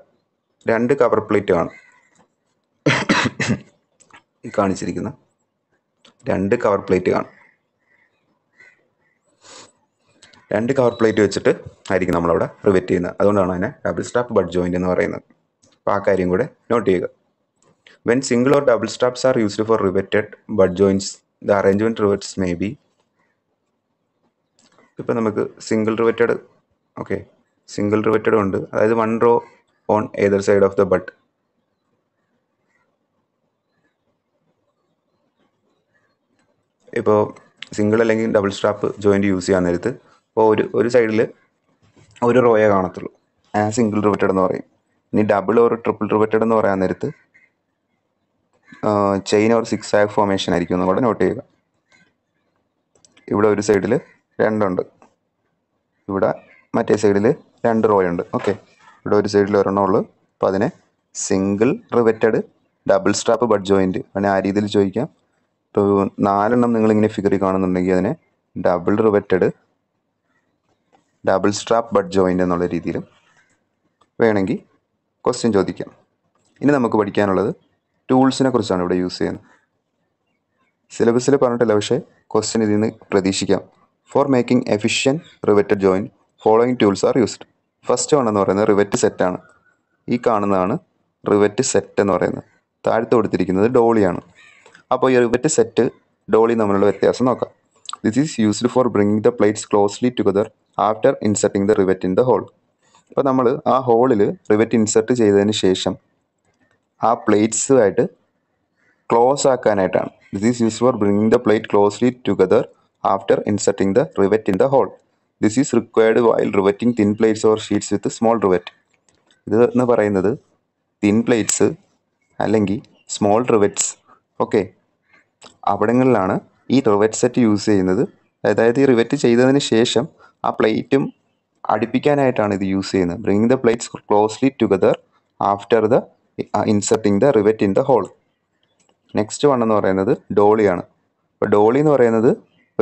A: രണ്ട് കവർ പ്ലേറ്റ് ആണ് ഈ കാണിച്ചിരിക്കുന്ന രണ്ട് കവർ പ്ലേറ്റ് കാണും രണ്ട് കവർ പ്ലേറ്റ് വെച്ചിട്ട് ആയിരിക്കും നമ്മളവിടെ റിവെറ്റ് ചെയ്യുന്നത് അതുകൊണ്ടാണ് അതിനെ ഡബിൾ സ്റ്റാപ്പ് ബഡ് ജോയിൻ്റ് എന്ന് പറയുന്നത് അപ്പോൾ ആ കാര്യം കൂടെ നോട്ട് ചെയ്യുക when single or double straps are used for riveted butt joints the arrangement rivets may be ഇപ്പോൾ നമുക്ക് single riveted okay single riveted ഉണ്ട് അതായത് one row on either side of the butt ഇപ്പോൾ സിംഗിൾ അല്ലെങ്കിൽ ഡബിൾ സ്റ്റാപ്പ് ജോയിൻറ്റ് യൂസ് ചെയ്യാൻ നേരത്ത് ഇപ്പോൾ ഒരു ഒരു സൈഡിൽ ഒരു റോയെ കാണത്തുള്ളൂ സിംഗിൾ റിവറ്റഡ് എന്ന് പറയും ഇനി ഡബിൾ ഓർ ട്രിപ്പിൾ റിവറ്റഡ് എന്ന് പറയാൻ നേരത്ത് chain or zigzag formation ആയിരിക്കും എന്നും കൂടെ നോട്ട് ചെയ്യുക ഇവിടെ ഒരു സൈഡിൽ രണ്ടുണ്ട് ഇവിടെ മറ്റേ സൈഡിൽ രണ്ട് റോ ഉണ്ട് ഓക്കെ ഇവിടെ ഒരു സൈഡിൽ ഒരെണ്ണം ഉള്ളു അപ്പോൾ അതിനെ single riveted double strap butt joint അങ്ങനെ ആ രീതിയിൽ ചോദിക്കാം ഇപ്പോൾ നാലെണ്ണം നിങ്ങളിങ്ങനെ ഫിഗറിൽ കാണുന്നുണ്ടെങ്കിൽ അതിനെ double riveted double strap butt joint എന്നുള്ള രീതിയിൽ വേണമെങ്കിൽ ക്വസ്റ്റ്യൻ ചോദിക്കാം ഇനി നമുക്ക് പഠിക്കാനുള്ളത് ടൂൾസിനെ കുറിച്ചാണ് ഇവിടെ യൂസ് ചെയ്യുന്നത് സിലബസിൽ പറഞ്ഞിട്ടില്ല പക്ഷേ ക്വസ്റ്റ്യൻ ഇതിൽ നിന്ന് പ്രതീക്ഷിക്കാം for making efficient riveted joint following tools are used first one എന്ന് പറയുന്നത് റിവറ്റ് സെറ്റാണ് ഈ കാണുന്നതാണ് റിവറ്റ് സെറ്റ് എന്ന് പറയുന്നത് താഴ്ത്ത് കൊടുത്തിരിക്കുന്നത് ഡോളിയാണ് അപ്പോൾ ഈ റിവറ്റ് സെറ്റ് ഡോളി തമ്മിലുള്ള വ്യത്യാസം നോക്കാം this is used for bringing the plates closely together after inserting the rivet in the hole അപ്പോൾ നമ്മൾ ആ ഹോളിൽ റിവറ്റ് ഇൻസെർട്ട് ചെയ്തതിന് ശേഷം ആ പ്ലേറ്റ്സുമായിട്ട് ക്ലോസ് ആക്കാനായിട്ടാണ് this is use for bringing the plate closely together after inserting the rivet in the hole this is required while riveting thin plates or sheets with small rivet ഇത് എന്ന് പറയുന്നത് തിൻ പ്ലേറ്റ്സ് അല്ലെങ്കിൽ സ്മോൾ റിവറ്റ്സ് ഓക്കെ അവിടങ്ങളിലാണ് ഈ റിവറ്റ് സെറ്റ് യൂസ് ചെയ്യുന്നത് അതായത് ഈ റിവറ്റ് ചെയ്തതിന് ശേഷം ആ പ്ലേറ്റും അടുപ്പിക്കാനായിട്ടാണ് ഇത് യൂസ് ചെയ്യുന്നത് bring the plates closely together after the inserting the rivet in the hole next one എന്ന് പറയുന്നത് ഡോളിയാണ് അപ്പോൾ ഡോളി എന്ന് പറയുന്നത്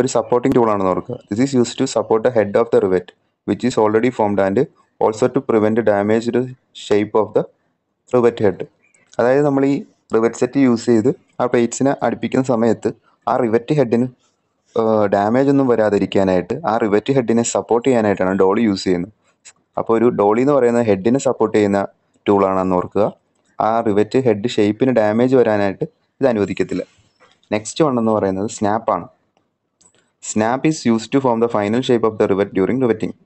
A: ഒരു സപ്പോർട്ടിംഗ് ടൂളാണെന്ന് ഓർക്കുക this is use to support the head of the rivet which is already formed and also to prevent damage to shape of the rivet head അതായത് നമ്മൾ ഈ റിവറ്റ് സെറ്റ് യൂസ് ചെയ്ത് ആ പ്ലേറ്റ്സിനെ അടുപ്പിക്കുന്ന സമയത്ത് ആ റിവറ്റ് ഹെഡിന് ഡാമേജ് ഒന്നും വരാതിരിക്കാനായിട്ട് ആ റിവറ്റ് ഹെഡിനെ സപ്പോർട്ട് ചെയ്യാനായിട്ടാണ് ഡോളി യൂസ് ചെയ്യുന്നത് അപ്പോൾ ഒരു ഡോളി എന്ന് പറയുന്നത് ഹെഡിനെ സപ്പോർട്ട് ചെയ്യുന്ന ടൂളാണെന്ന് ഓർക്കുക ആ റിവറ്റ് ഹെഡ് ഷേപ്പിന് ഡാമേജ് വരാനായിട്ട് ഇത് അനുവദിക്കത്തില്ല നെക്സ്റ്റ് വൺ എന്ന് പറയുന്നത് സ്നാപ്പാണ് snap is use to form the final shape of the rivet during riveting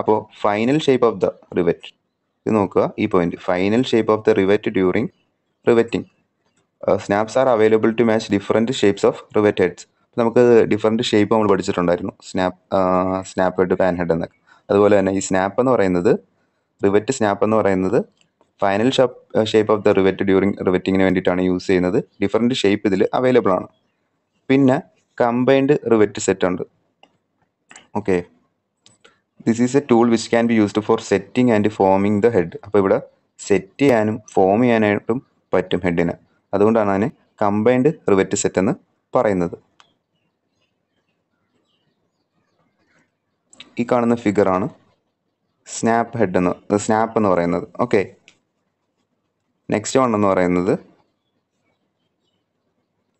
A: അപ്പോൾ final shape of the rivet ഇത് നോക്കുക ഈ point final shape of the rivet during riveting snaps are available to match different shapes of rivet heads നമുക്ക് ഡിഫറെൻറ്റ് ഷേപ്പ് നമ്മൾ പഠിച്ചിട്ടുണ്ടായിരുന്നു snap snap head pan head എന്നൊക്കെ അതുപോലെ തന്നെ ഈ സ്നാപ്പ് എന്ന് പറയുന്നത് റിവറ്റ് സ്നാപ്പ് എന്ന് പറയുന്നത് final shop shape of the rivet during റിവറ്റിങ്ങിന് വേണ്ടിയിട്ടാണ് യൂസ് ചെയ്യുന്നത് ഡിഫറെൻറ്റ് ഷേപ്പ് ഇതിൽ അവൈലബിൾ ആണ് പിന്നെ കമ്പൈൻഡ് റിവറ്റ് സെറ്റ് ഉണ്ട് okay this is a tool which can be used for setting and forming the head അപ്പോൾ ഇവിടെ സെറ്റ് ചെയ്യാനും ഫോം ചെയ്യാനായിട്ടും പറ്റും ഹെഡിന് അതുകൊണ്ടാണ് അതിനെ കമ്പൈൻഡ് റിവറ്റ് സെറ്റ് എന്ന് പറയുന്നത് ഈ കാണുന്ന ഫിഗറാണ് സ്നാപ്പ് ഹെഡ് എന്ന് സ്നാപ്പ് എന്ന് പറയുന്നത് ഓക്കെ നെക്സ്റ്റ് വൺ എന്ന് പറയുന്നത്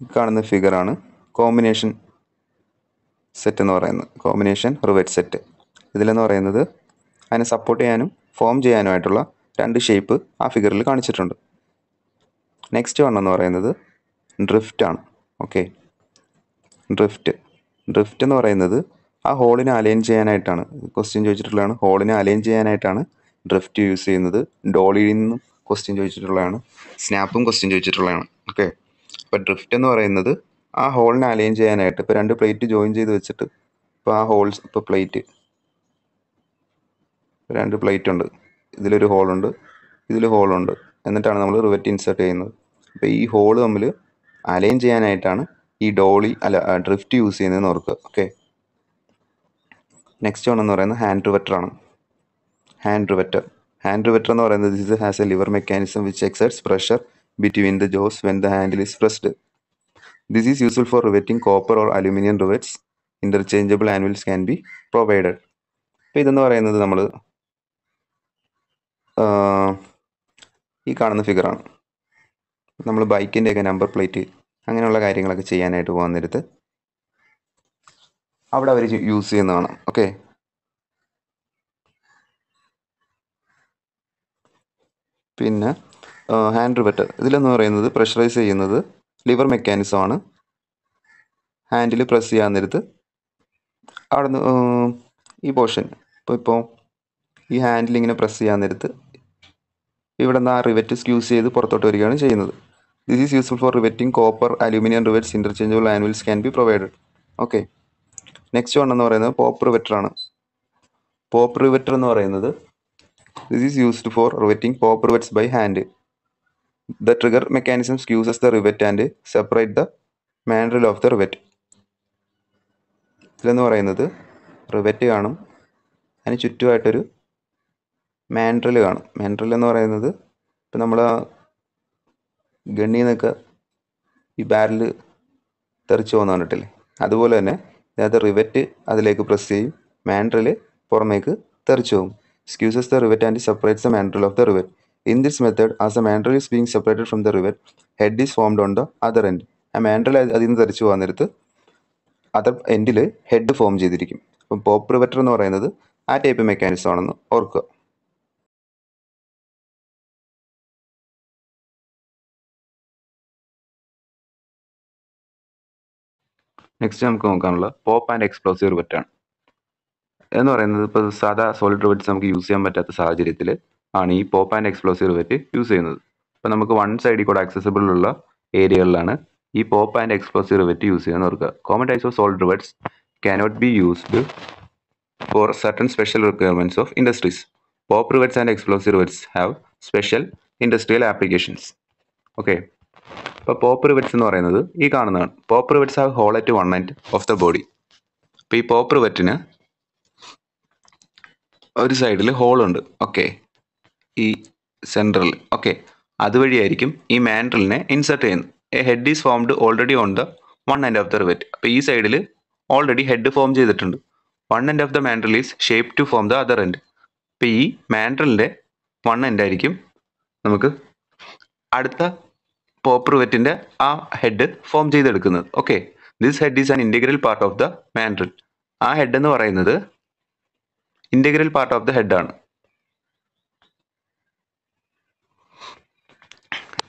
A: ഈ കാണുന്ന ഫിഗറാണ് കോമ്പിനേഷൻ സെറ്റ് എന്ന് പറയുന്നത് കോമ്പിനേഷൻ റിവെറ്റ് സെറ്റ് ഇതിലെന്ന് പറയുന്നത് അതിനെ സപ്പോർട്ട് ചെയ്യാനും ഫോം ചെയ്യാനുമായിട്ടുള്ള രണ്ട് ഷേപ്പ് ആ ഫിഗറിൽ കാണിച്ചിട്ടുണ്ട് നെക്സ്റ്റ് വൺ എന്ന് പറയുന്നത് ഡ്രിഫ്റ്റാണ് ഓക്കെ ഡ്രിഫ്റ്റ് ഡ്രിഫ്റ്റ് എന്ന് പറയുന്നത് ആ ഹോളിനെ അലൈൻ ചെയ്യാനായിട്ടാണ് ക്വസ്റ്റ്യൻ ചോദിച്ചിട്ടുള്ളതാണ് ഹോളിനെ അലൈൻ ചെയ്യാനായിട്ടാണ് ഡ്രിഫ്റ്റ് യൂസ് ചെയ്യുന്നത് ഡോളിയിൽ നിന്നും ക്വസ്റ്റ്യൻ ചോദിച്ചിട്ടുള്ളതാണ് സ്നാപ്പും ക്വസ്റ്റ്യൻ ചോദിച്ചിട്ടുള്ളതാണ് ഓക്കെ അപ്പോൾ ഡ്രിഫ്റ്റ് എന്ന് പറയുന്നത് ആ ഹോളിനെ അലൈൻ ചെയ്യാനായിട്ട് ഇപ്പോൾ രണ്ട് പ്ലേറ്റ് ജോയിൻ ചെയ്ത് വെച്ചിട്ട് ഇപ്പോൾ ആ ഹോൾസ് ഇപ്പോൾ പ്ലേറ്റ് രണ്ട് പ്ലേറ്റ് ഉണ്ട് ഇതിലൊരു ഹോളുണ്ട് ഇതിൽ ഹോളുണ്ട് എന്നിട്ടാണ് നമ്മൾ റിവറ്റ് ഇൻസേർട്ട് ചെയ്യുന്നത് അപ്പോൾ ഈ ഹോൾ തമ്മിൽ അലൈൻ ചെയ്യാനായിട്ടാണ് ഈ ഡോളി അല്ല ഡ്രിഫ്റ്റ് യൂസ് ചെയ്യുന്നതെന്ന് ഓർക്കുക ഓക്കെ നെക്സ്റ്റ് വൺ എന്ന് പറയുന്നത് ഹാൻഡ് റിവെറ്റർ ആണ് ഹാൻഡ് റിവെറ്റർ ഹാൻഡ് റിവെറ്റർ എന്ന് പറയുന്നത് this has a lever mechanism which exerts pressure between the jaws when the handle is pressed this is useful for riveting copper or aluminium rivets interchangeable anvils can be provided അപ്പോൾ ഇതെന്ന് പറയുന്നത് നമ്മൾ ഈ കാണുന്ന ഫിഗറാണ് നമ്മൾ ബൈക്കിൻ്റെയൊക്കെ നമ്പർ പ്ലേറ്റ് അങ്ങനെയുള്ള കാര്യങ്ങളൊക്കെ ചെയ്യാനായിട്ട് പോകുന്നിടത്ത് അവിടെ അവർ യൂസ് ചെയ്യുന്നതാണ് ഓക്കെ പിന്നെ ഹാൻഡ് റിവറ്റർ ഇതിലെന്ന് പറയുന്നത് പ്രഷറൈസ് ചെയ്യുന്നത് ലിവർ ആണ് ഹാൻഡിൽ പ്രസ് ചെയ്യാൻ നേരത്ത് അവിടെ നിന്ന് ഈ പോർഷൻ ഇപ്പോൾ ഇപ്പോൾ ഈ ഹാൻഡിൽ ഇങ്ങനെ പ്രസ് ചെയ്യാൻ നേരത്ത് ഇവിടെ നിന്ന് ആ റിവറ്റ് സ്ക്യൂസ് ചെയ്ത് പുറത്തോട്ട് വരികയാണ് ചെയ്യുന്നത് this is useful for riveting copper aluminium rivets interchangeable anvils can be provided okay next one എന്ന് പറയുന്നത് പോപ്പ് റിവെറ്റർ ആണ് പോപ്പ് റിവെറ്റർ എന്ന് പറയുന്നത് this is used for riveting pop rivets by hand the trigger mechanism uses the rivet and separate the mandrel of the rivet ഇതിലെന്ന് പറയുന്നത് റിവെറ്റ് കാണും അതിന് ചുറ്റുമായിട്ടൊരു മാൻഡ്രൽ കാണും മാൻഡ്രൽ എന്ന് പറയുന്നത് ഇപ്പം നമ്മൾ ഗണ്ണിന്നൊക്കെ ഈ ബാരൽ തെറിച്ച് പോകുന്ന കണ്ടിട്ടില്ലേ അതുപോലെ തന്നെ അതായത് റിവറ്റ് അതിലേക്ക് പ്രസ് ചെയ്യും മാൻഡ്രിൽ പുറമേക്ക് തെറിച്ചു പോകും squeezes the rivet and separates the mandrel of the rivet in this method as a mandrel is being separated from the rivet head is formed on the other end ആ മാൻഡ്രൽ അതിൽ നിന്ന് തെറിച്ചു പോകാൻ നേരത്ത് അതർ എൻഡിൽ ഹെഡ് ഫോം ചെയ്തിരിക്കും അപ്പം പോപ്പ് റിവറ്റർ എന്ന് പറയുന്നത് ആ ടൈപ്പ് മെക്കാനിസം ആണെന്ന് ഓർക്കുക നെക്സ്റ്റ് നമുക്ക് നോക്കാനുള്ള പോപ്പ് ആൻഡ് എക്സ്പ്ലോസീവ് റിവറ്റ് ആണ് എന്ന് പറയുന്നത് ഇപ്പോൾ സാധാ സോളിഡ് റിവറ്റ്സ് നമുക്ക് യൂസ് ചെയ്യാൻ പറ്റാത്ത സാഹചര്യത്തിൽ ആണ് ഈ pop and explosive rivet use ചെയ്യുന്നത് ഇപ്പോൾ നമുക്ക് വൺ സൈഡിൽ കൂടെ ആക്സസിബിൾ ഉള്ള ഏരിയകളിലാണ് ഈ pop and explosive rivet use ചെയ്യാൻ ഓർക്കുക common types of solid rivets cannot be used for certain special requirements of industries pop rivets and explosive rivets have special industrial applications okay അപ്പോൾ പോപ്പർ വെറ്റ്സ് എന്ന് പറയുന്നത് ഈ കാണുന്നതാണ് പോപ്പർ വെറ്റ്സ് ആ hole at one end of the body അപ്പോൾ ഈ പോപ്പർ വെറ്റിന് ഒരു സൈഡിൽ ഹോളുണ്ട് ഓക്കെ ഈ സെൻട്രൽ ഓക്കെ അതുവഴിയായിരിക്കും ഈ മാൻട്രലിനെ ഇൻസെർട്ട് ചെയ്യുന്നത് a head is formed already on the one end of the rivet അപ്പോൾ ഈ സൈഡിൽ ഓൾറെഡി ഹെഡ് ഫോം ചെയ്തിട്ടുണ്ട് one end of the mandrel is shape to form the other end അപ്പോൾ ഈ മാൻട്രലിൻ്റെ വൺ എൻഡ് ആയിരിക്കും നമുക്ക് അടുത്ത പോപ്രുവെറ്റിൻ്റെ ആ ഹെഡ് ഫോം ചെയ്തെടുക്കുന്നത് okay this head is an integral part of the mandrel ആ ഹെഡ് എന്ന് പറയുന്നത് ഇൻറ്റഗ്രൽ പാർട്ട് ഓഫ് ദ ഹെഡാണ്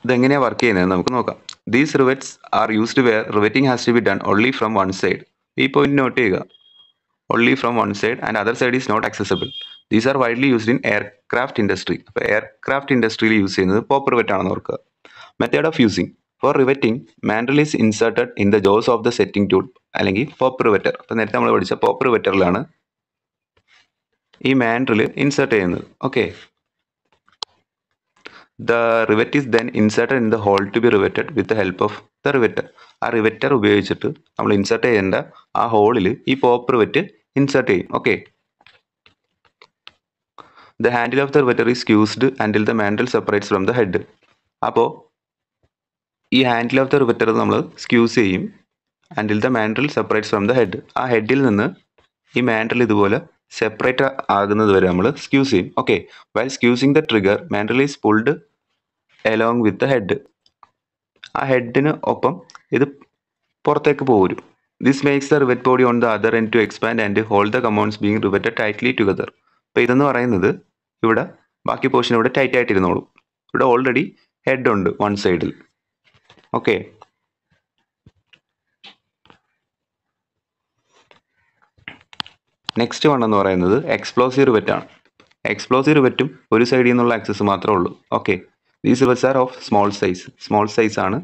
A: ഇതെങ്ങനെയാണ് വർക്ക് ചെയ്യുന്നത് നമുക്ക് നോക്കാം these rivets are used where riveting has to be done only from one side ഈ പോയിന്റ് നോട്ട് ചെയ്യുക only from one side and other side is not accessible these are widely used in aircraft industry അപ്പോൾ എയർക്രാഫ്റ്റ് ഇൻഡസ്ട്രിയിൽ യൂസ് ചെയ്യുന്നത് പോപ്പർ വെറ്റ് ആണെന്ന് ഓർക്കുക method of using for riveting mandrel is inserted in the jaws of the setting tool അല്ലെങ്കിൽ പോപ്പ് റിവറ്റർ അപ്പോൾ നേരത്തെ നമ്മൾ പഠിച്ച പോപ്പ് റിവറ്ററിലാണ് ഈ മാൻഡ്രിൽ ഇൻസേർട്ട് ചെയ്യുന്നത് okay the rivet is then inserted in the hole to be riveted with the help of the riveter ആ റിവറ്റർ ഉപയോഗിച്ചിട്ട് നമ്മൾ ഇൻസേർട്ട് ചെയ്യേണ്ട ആ ഹോളിൽ ഈ പോപ്പ് റിവറ്റ് ഇൻസേർട്ട് ചെയ്യും okay the handle of the riveter is squeezed until the mandrel separates from the head അപ്പോൾ ഈ ഹാൻഡിൽ ഓഫ് ദ റിപ്പറ്റർ നമ്മൾ സ്ക്യൂസ് ചെയ്യും until the mandrel separates from the head ആ ഹെഡിൽ നിന്ന് ഈ മാൻഡ്രിൽ ഇതുപോലെ സെപ്പറേറ്റ് ആകുന്നത് വരെ നമ്മൾ സ്ക്യൂസ് ചെയ്യും okay while squeezing the trigger mandrel is pulled along with the head ആ ഹെഡിന് ഒപ്പം ഇത് പുറത്തേക്ക് പോരും this makes the rivet body on the other end to expand and hold the components being riveted tightly together അപ്പോൾ ഇതെന്ന് പറയുന്നത് ഇവിടെ ബാക്കി പോർഷൻ ഇവിടെ ടൈറ്റ് ആയിട്ടിരുന്നോളൂ ഇവിടെ ഓൾറെഡി ഹെഡ് ഉണ്ട് വൺ സൈഡിൽ okay നെക്സ്റ്റ് വൺ എന്ന് പറയുന്നത് എക്സ്പ്ലോസീവ് വെറ്റാണ് എക്സ്പ്ലോസീവ് വെറ്റും ഒരു സൈഡിൽ നിന്നുള്ള ആക്സസ് മാത്രമേ ഉള്ളൂ okay these bus are of small size small size ആണ്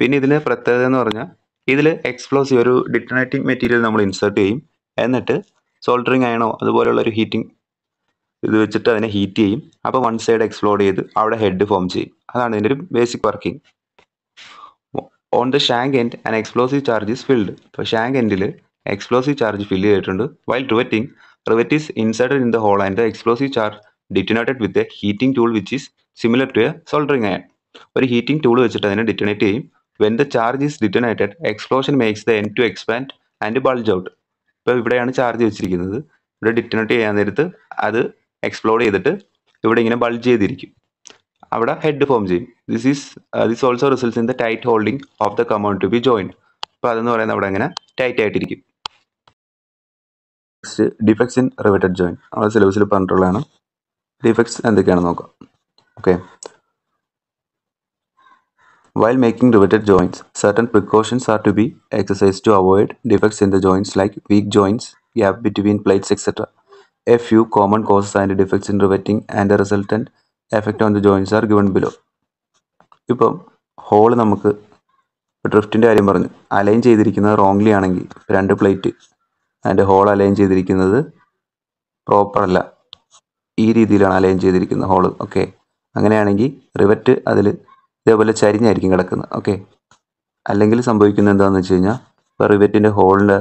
A: പിന്നെ ഇതിന് പ്രത്യേകത എന്ന് പറഞ്ഞാൽ ഇതിൽ എക്സ്പ്ലോസീവ് ഒരു ഡിറ്റണേറ്റിംഗ് മെറ്റീരിയൽ നമ്മൾ ഇൻസേർട്ട് ചെയ്യും എന്നിട്ട് സോൾഡറിങ് അയണോ അതുപോലെയുള്ള ഒരു ഹീറ്റിംഗ് ഇത് വെച്ചിട്ട് അതിനെ ഹീറ്റ് ചെയ്യും അപ്പോൾ വൺ സൈഡ് എക്സ്പ്ലോർ ചെയ്ത് അവിടെ ഹെഡ് ഫോം ചെയ്യും അതാണ് ഇതിൻ്റെ ഒരു basic working on the shank end and explosive charge is filled അപ്പോൾ ഷാങ്ക് എൻഡിൽ എക്സ്പ്ലോസീവ് ചാർജ് ഫില്ല് ചെയ്തിട്ടുണ്ട് while riveting rivet is inserted in the hole and the explosive charge detonated with a heating tool which is similar to a soldering iron ഒരു ഹീറ്റിംഗ് ടൂൾ വെച്ചിട്ട് അതിനെ ഡിറ്റനേറ്റ് ചെയ്യും when the charge is detonated explosion makes the end to expand and bulge out ഇപ്പോൾ ഇവിടെയാണ് ചാർജ് വെച്ചിരിക്കുന്നത് ഇവിടെ ഡിറ്റനേറ്റ് ചെയ്യാൻ നേരത്ത് അത് എക്സ്പ്ലോർ ചെയ്തിട്ട് ഇവിടെ ഇങ്ങനെ ബൾജ് ചെയ്തിരിക്കും അവിടെ ഹെഡ് ഫോം ചെയ്യും this is this also results in the tight holding of the common to be joined അപ്പോൾ അതെന്ന് പറയുന്നത് അവിടെ അങ്ങനെ ടൈറ്റ് ആയിട്ടിരിക്കും next defects in riveted joint നമ്മുടെ സിലബസിൽ പറഞ്ഞിട്ടുള്ളതാണ് ഡിഫെക്ട്സ് എന്തൊക്കെയാണ് നോക്കാം okay while making riveted joints certain precautions are to be exercise to avoid defects in the joints like weak joints gap between plates etcetera a few common causes and defects in riveting and resultant effect on the joints are given below ഇപ്പം ഹോൾ നമുക്ക് ഡ്രിഫ്റ്റിൻ്റെ കാര്യം പറഞ്ഞു അലൈൻ ചെയ്തിരിക്കുന്നത് റോങ്ലി ആണെങ്കിൽ രണ്ട് പ്ലേറ്റ് അതിൻ്റെ ഹോൾ അലൈൻ ചെയ്തിരിക്കുന്നത് പ്രോപ്പറല്ല ഈ രീതിയിലാണ് അലൈൻ ചെയ്തിരിക്കുന്നത് ഹോള് ഓക്കെ അങ്ങനെയാണെങ്കിൽ റിവറ്റ് അതിൽ ഇതേപോലെ ചരിഞ്ഞായിരിക്കും കിടക്കുന്നത് ഓക്കെ അല്ലെങ്കിൽ സംഭവിക്കുന്നത് എന്താണെന്ന് വെച്ച് കഴിഞ്ഞാൽ ഇപ്പോൾ റിവറ്റിൻ്റെ ഹോളിൻ്റെ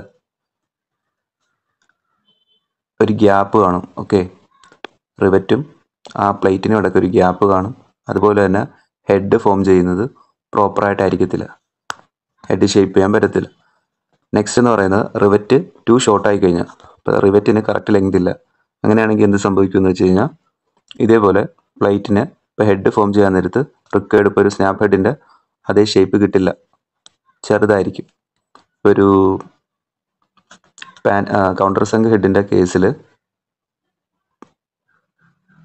A: ഒരു ഗ്യാപ്പ് കാണും ഓക്കെ റിവറ്റും ആ പ്ലേറ്റിന് ഇടയ്ക്ക് ഒരു ഗ്യാപ്പ് കാണും അതുപോലെ തന്നെ ഹെഡ് ഫോം ചെയ്യുന്നത് പ്രോപ്പറായിട്ടായിരിക്കത്തില്ല ഹെഡ് ഷേപ്പ് ചെയ്യാൻ പറ്റത്തില്ല നെക്സ്റ്റ് എന്ന് പറയുന്നത് റിവറ്റ് ടു ഷോർട്ടായി കഴിഞ്ഞാൽ അപ്പോൾ റിവറ്റിന് കറക്റ്റ് ലെങ്ത് ഇല്ല അങ്ങനെയാണെങ്കിൽ എന്ത് സംഭവിക്കുമെന്ന് വെച്ച് കഴിഞ്ഞാൽ ഇതേപോലെ പ്ലേറ്റിന് ഇപ്പോൾ ഹെഡ് ഫോം ചെയ്യാൻ നേരത്ത് റിക്കേഡ് ഇപ്പോൾ ഒരു സ്നാപ്പ് ഹെഡിൻ്റെ അതേ ഷേപ്പ് കിട്ടില്ല ചെറുതായിരിക്കും ഒരു പാൻ കൗണ്ടർ സംഘ് ഹെഡിൻ്റെ കേസിൽ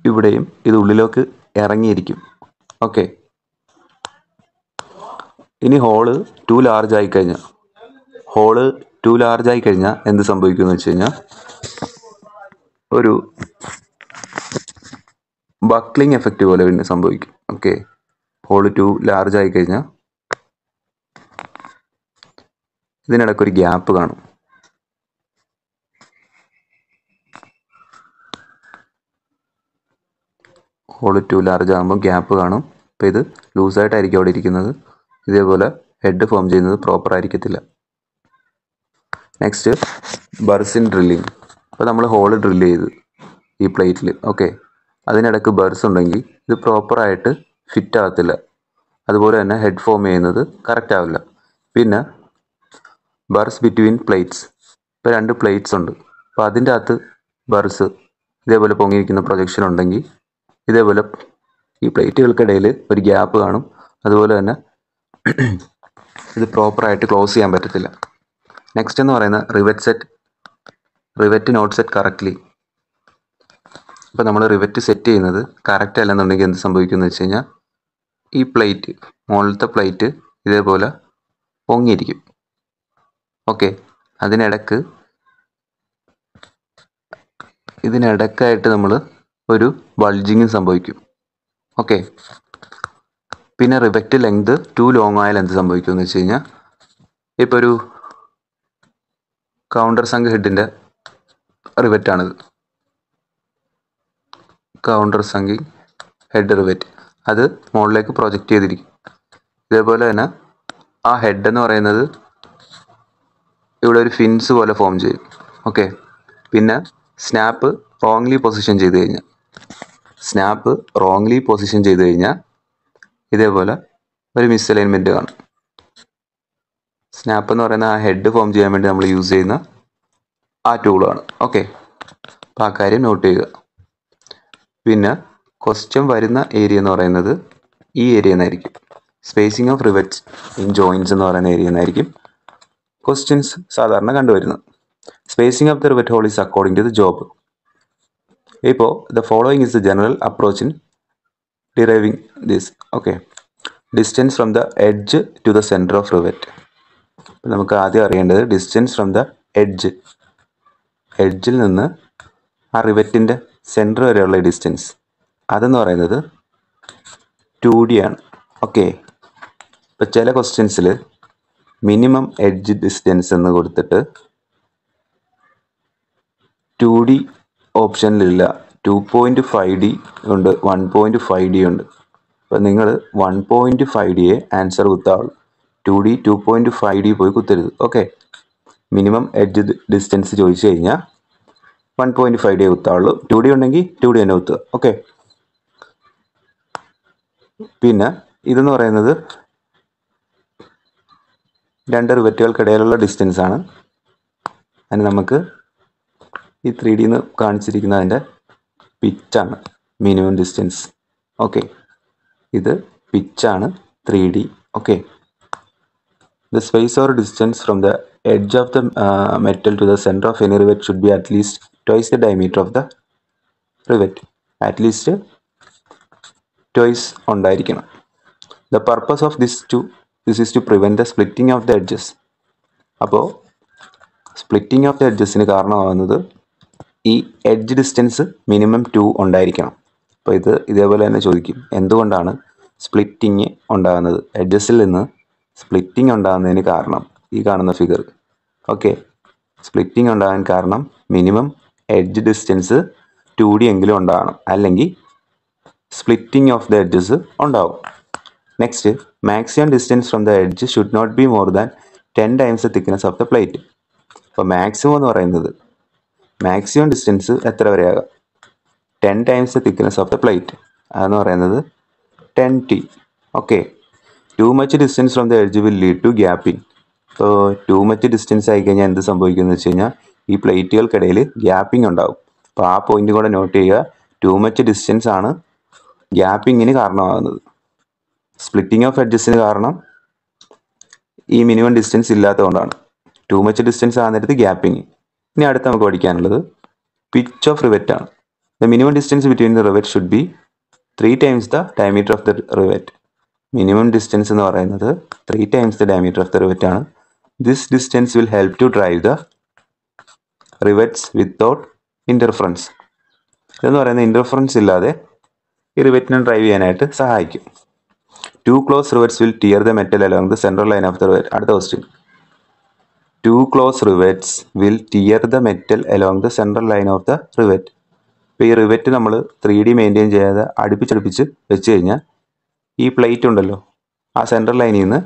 A: ഇവിടെയും ഇത് ഉള്ളിലേക്ക് ഇറങ്ങിയിരിക്കും ഓക്കെ ഇനി ഹോള് ടു ലാർജ് ആയി കഴിഞ്ഞാൽ ഹോള് ടു ലാർജ് ആയി കഴിഞ്ഞാൽ എന്ത് സംഭവിക്കുമെന്ന് വെച്ച് കഴിഞ്ഞാൽ ഒരു ബക്ലിംഗ് എഫക്റ്റ് പോലെ പിന്നെ സംഭവിക്കും ഓക്കെ ഹോള് ടു ലാർജ് ആയി കഴിഞ്ഞാൽ ഇതിനിടയ്ക്ക് ഒരു ഗ്യാപ്പ് കാണും ഹോൾ ടു ലാർജ് ആകുമ്പോൾ ഗ്യാപ്പ് കാണും അപ്പോൾ ഇത് ലൂസായിട്ടായിരിക്കും അവിടെ ഇരിക്കുന്നത് ഇതേപോലെ ഹെഡ് ഫോം ചെയ്യുന്നത് പ്രോപ്പർ ആയിരിക്കത്തില്ല നെക്സ്റ്റ് ബർസിൻ ഡ്രില്ലിങ് അപ്പോൾ നമ്മൾ ഹോൾ ഡ്രില്ല് ചെയ്ത് ഈ പ്ലേറ്റിൽ ഓക്കെ അതിനിടക്ക് ബർസ് ഉണ്ടെങ്കിൽ ഇത് പ്രോപ്പറായിട്ട് ഫിറ്റ് ആകത്തില്ല അതുപോലെ തന്നെ ഹെഡ് ഫോം ചെയ്യുന്നത് കറക്റ്റ് ആവില്ല പിന്നെ ബർസ് ബിറ്റ്വീൻ പ്ലേറ്റ്സ് ഇപ്പോൾ രണ്ട് പ്ലേറ്റ്സ് ഉണ്ട് അപ്പോൾ അതിൻ്റെ അകത്ത് ബർസ് ഇതേപോലെ പൊങ്ങിയിരിക്കുന്ന പ്രൊജക്ഷൻ ഉണ്ടെങ്കിൽ ഇതേപോലെ ഈ പ്ലേറ്റുകൾക്കിടയിൽ ഒരു ഗ്യാപ്പ് കാണും അതുപോലെ തന്നെ ഇത് പ്രോപ്പറായിട്ട് ക്ലോസ് ചെയ്യാൻ പറ്റത്തില്ല നെക്സ്റ്റ് എന്ന് പറയുന്ന rivet set rivet not set correctly അപ്പോൾ നമ്മൾ റിവറ്റ് സെറ്റ് ചെയ്യുന്നത് കറക്റ്റ് അല്ലെന്നുണ്ടെങ്കിൽ എന്ത് സംഭവിക്കുമെന്ന് വെച്ച് കഴിഞ്ഞാൽ ഈ പ്ലേറ്റ് മുകളിലത്തെ പ്ലേറ്റ് ഇതേപോലെ പൊങ്ങിയിരിക്കും ഓക്കെ അതിനിടക്ക് ഇതിനിടക്കായിട്ട് നമ്മൾ ഒരു ബൾജിങ്ങും സംഭവിക്കും ഓക്കെ പിന്നെ റിവക്റ്റ് ലെങ്ത് ടു ലോങ് ആയാൽ എന്ത് സംഭവിക്കും എന്ന് വെച്ച് കഴിഞ്ഞാൽ ഇപ്പോൾ ഒരു കൗണ്ടർ സംഘ ഹെഡിൻ്റെ റിവറ്റാണിത് കൗണ്ടർ സംഘി ഹെഡ് റിവറ്റ് അത് മുകളിലേക്ക് പ്രൊജക്റ്റ് ചെയ്തിരിക്കും ഇതേപോലെ തന്നെ ആ ഹെഡ് എന്ന് പറയുന്നത് ഇവിടെ ഒരു ഫിൻസ് പോലെ ഫോം ചെയ്യും ഓക്കെ പിന്നെ സ്നാപ്പ് റോങ്ലി പൊസിഷൻ ചെയ്ത് കഴിഞ്ഞാൽ സ്നാപ്പ് റോങ്ലി പൊസിഷൻ ചെയ്ത് കഴിഞ്ഞാൽ ഇതേപോലെ ഒരു മിസ് അലൈൻമെൻറ്റ് കാണും സ്നാപ്പ് എന്ന് പറയുന്ന ആ ഹെഡ് ഫോം ചെയ്യാൻ വേണ്ടി നമ്മൾ യൂസ് ചെയ്യുന്ന ആ ടൂളാണ് ഓക്കെ അപ്പം ആ കാര്യം നോട്ട് ചെയ്യുക പിന്നെ ക്വസ്റ്റ്യൻ വരുന്ന ഏരിയ എന്ന് പറയുന്നത് ഈ ഏരിയ എന്നായിരിക്കും spacing of rivets in joints എന്ന് പറയുന്ന ഏരിയ എന്നായിരിക്കും ക്വസ്റ്റ്യൻസ് സാധാരണ കണ്ടുവരുന്നത് spacing of the rivet hole is according to the job ഇപ്പോൾ the following is the general approach in deriving this okay distance from the edge to the centre of rivet നമുക്ക് ആദ്യം അറിയേണ്ടത് ഡിസ്റ്റൻസ് ഫ്രം ദ എഡ്ജ് എഡ്ജിൽ നിന്ന് ആ റിവറ്റിൻ്റെ സെൻറ്റർ വരെയുള്ള ഡിസ്റ്റൻസ് അതെന്ന് പറയുന്നത് ടു ഡി ആണ് ഓക്കെ ഇപ്പം ചില ക്വസ്റ്റ്യൻസിൽ മിനിമം എഡ്ജ് ഡിസ്റ്റൻസ് എന്ന് കൊടുത്തിട്ട് ടു ഡി ഓപ്ഷനിലില്ല ടു പോയിൻ്റ് ഫൈവ് ഡി ഉണ്ട് വൺ പോയിൻ്റ് ഫൈവ് ഡി ഉണ്ട് അപ്പം നിങ്ങൾ വൺ പോയിൻ്റ് ഫൈവ് ഡിയെ ആൻസർ കുത്താവുള്ളൂ two D two point five D പോയി കുത്തരുത് ഓക്കെ മിനിമം എഡ്ജ് ഡിസ്റ്റൻസ് ചോദിച്ചു കഴിഞ്ഞാൽ വൺ പോയിൻ്റ് ഫൈവ് ഡി കുത്താവുള്ളൂ ടു ഡി ഉണ്ടെങ്കിൽ ടു ഡി തന്നെ കുത്തുക ഓക്കെ പിന്നെ ഇതെന്ന് പറയുന്നത് രണ്ട് റിവറ്റുകൾക്കിടയിലുള്ള ഡിസ്റ്റൻസാണ് അതിന് നമുക്ക് ഈ ത്രീ ഡിന്ന് കാണിച്ചിരിക്കുന്നതിൻ്റെ പിച്ചാണ് മിനിമം ഡിസ്റ്റൻസ് ഓക്കെ ഇത് പിച്ചാണ് three D okay the space or distance from the edge of the metal to the centre of any rivet should be at least twice the diameter of the rivet at least twice ഉണ്ടായിരിക്കണം the purpose of this to this is to prevent the splitting of the edges അപ്പോൾ സ്പ്ലിറ്റിംഗ് ഓഫ് ദ എഡ്ജസിന് കാരണമാകുന്നത് ഈ എഡ്ജ് ഡിസ്റ്റൻസ് മിനിമം ടു ഉണ്ടായിരിക്കണം അപ്പോൾ ഇത് ഇതേപോലെ തന്നെ ചോദിക്കും എന്തുകൊണ്ടാണ് സ്പ്ലിറ്റിങ് ഉണ്ടാകുന്നത് എഡ്ജസിൽ നിന്ന് സ്പ്ലിറ്റിംഗ് ഉണ്ടാകുന്നതിന് കാരണം ഈ കാണുന്ന ഫിഗർ ഓക്കെ സ്പ്ലിറ്റിംഗ് ഉണ്ടാകാൻ കാരണം minimum edge distance two D എങ്കിലും ഉണ്ടാകണം അല്ലെങ്കിൽ സ്പ്ലിറ്റിംഗ് ഓഫ് ദ എഡ്ജസ് ഉണ്ടാവും next maximum distance from the edge should not be more than ten times thickness of the plate അപ്പോൾ മാക്സിമം എന്ന് പറയുന്നത് മാക്സിമം ഡിസ്റ്റൻസ് എത്ര വരെ ആകാം ten times the thickness of the plate അതെന്ന് പറയുന്നത് ten T okay too much distance from the edge will lead to gapping so too much distance ആയി കഴിഞ്ഞാൽ എന്ത് സംഭവിക്കുമെന്ന് വെച്ച് കഴിഞ്ഞാൽ ഈ പ്ലേറ്റുകൾക്കിടയിൽ ഗ്യാപ്പിംഗ് ഉണ്ടാകും അപ്പോൾ ആ പോയിന്റ് കൂടെ നോട്ട് ചെയ്യുക ടു മച്ച് ഡിസ്റ്റൻസ് ആണ് ഗ്യാപ്പിങ്ങിന് കാരണമാകുന്നത് സ്പ്ലിറ്റിംഗ് ഓഫ് എഡ്ജസ്റ്റിന് കാരണം ഈ മിനിമം ഡിസ്റ്റൻസ് ഇല്ലാത്തതുകൊണ്ടാണ് ടു മച്ച് ഡിസ്റ്റൻസ് ആകുന്നിടത്ത് ഗ്യാപ്പിങ് ഗ്യാപ്പിംഗ് ഇനി അടുത്ത് നമുക്ക് പഠിക്കാനുള്ളത് പിച്ച് ഓഫ് റിവെറ്റ് ആണ് the minimum distance between the rivet should be three times the diameter of the rivet minimum distance എന്ന് പറയുന്നത് three times the diameter of the rivet ആണ് this distance will help to drive the rivets without interference ഇതെന്ന് പറയുന്നത് ഇൻ്റർഫറൻസ് ഇല്ലാതെ ഈ റിവെറ്റിനെ ഡ്രൈവ് ചെയ്യാനായിട്ട് സഹായിക്കും too close rivets will tear the metal along the central line of the rivet അടുത്ത question Two close rivets will tear the metal along the central line of the rivet. ഇപ്പോൾ ഈ റിവറ്റ് നമ്മൾ ത്രീ ഡി മെയിൻറ്റെയിൻ ചെയ്യാതെ അടുപ്പിച്ചടുപ്പിച്ച് വെച്ച് കഴിഞ്ഞാൽ ഈ പ്ലേറ്റ് ഉണ്ടല്ലോ ആ സെൻട്രൽ ലൈനിൽ നിന്ന്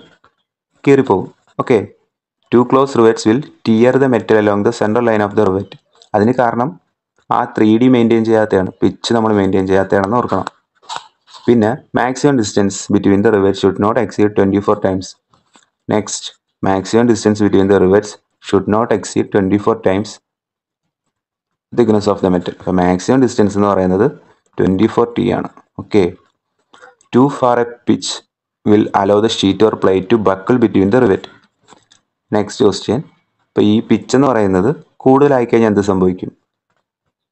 A: കീറിപ്പോകും okay too close rivets will tear the metal along the central line of the rivet അതിന് കാരണം ആ ത്രീ ഡി മെയിൻറ്റെയിൻ ചെയ്യാത്തതാണ് പിച്ച് നമ്മൾ മെയിൻറ്റെയിൻ ചെയ്യാത്തതാണെന്ന് ഓർക്കണം പിന്നെ maximum distance between the rivet should not exceed twenty four times next maximum distance between the rivets should not exceed twenty four times thickness of the metal അപ്പോൾ മാക്സിമം ഡിസ്റ്റൻസ് എന്ന് പറയുന്നത് ട്വൻറ്റി ഫോർ ടി ആണ് okay to far a pitch will allow the sheet or plate to buckle between the rivet next question അപ്പോൾ ഈ പിച്ച് എന്ന് പറയുന്നത് കൂടുതലായി കഴിഞ്ഞാൽ എന്ത് സംഭവിക്കും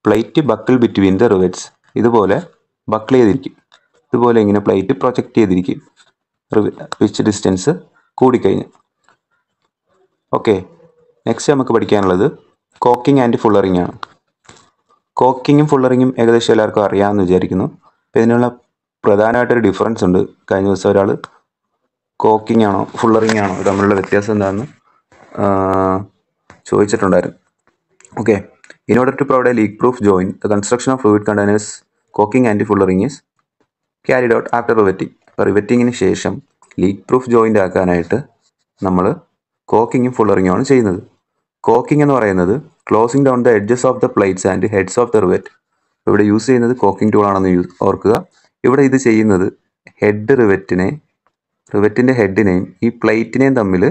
A: plate buckle between the rivets ഇതുപോലെ ബക്കിൾ ചെയ്തിരിക്കും ഇതുപോലെ ഇങ്ങനെ പ്ലേറ്റ് പ്രൊജക്റ്റ് ചെയ്തിരിക്കും റിവ് പിച്ച് ഡിസ്റ്റൻസ് കൂടിക്കഴിഞ്ഞാൽ ഓക്കെ നെക്സ്റ്റ് നമുക്ക് പഠിക്കാനുള്ളത് കോക്കിംഗ് ആൻഡ് ഫുള്ളറിംഗ് ആണ് കോക്കിങ്ങും ഫുള്ളറിങ്ങും ഏകദേശം എല്ലാവർക്കും അറിയാമെന്ന് വിചാരിക്കുന്നു അപ്പോൾ ഇതിനുള്ള പ്രധാനമായിട്ടൊരു ഡിഫറൻസ് ഉണ്ട് കഴിഞ്ഞ ദിവസം ഒരാൾ കോക്കിംഗ് ആണോ ഫുള്ളറിംഗ് ആണോ തമ്മിലുള്ള വ്യത്യാസം എന്താണെന്ന് ചോദിച്ചിട്ടുണ്ടായിരുന്നു okay in order to provide a leak proof joint the construction of fluid containers caulking and fullering is carried out after riveting റിവറ്റിങ്ങിന് ശേഷം ലീക്ക് പ്രൂഫ് ജോയിൻ്റ് ആക്കാനായിട്ട് നമ്മൾ കോക്കിങ്ങും ഫുള്ളറിങ്ങുമാണ് ചെയ്യുന്നത് കോക്കിംഗ് എന്ന് പറയുന്നത് closing down the edges of the plates and heads of the rivet ഇവിടെ യൂസ് ചെയ്യുന്നത് കോക്കിംഗ് ടൂൾ യൂസ് ഓർക്കുക ഇവിടെ ഇത് ചെയ്യുന്നത് ഹെഡ് റിവെറ്റിനെ റിവെറ്റിൻ്റെ ഹെഡിനെയും ഈ പ്ലേറ്റിനെയും തമ്മിൽ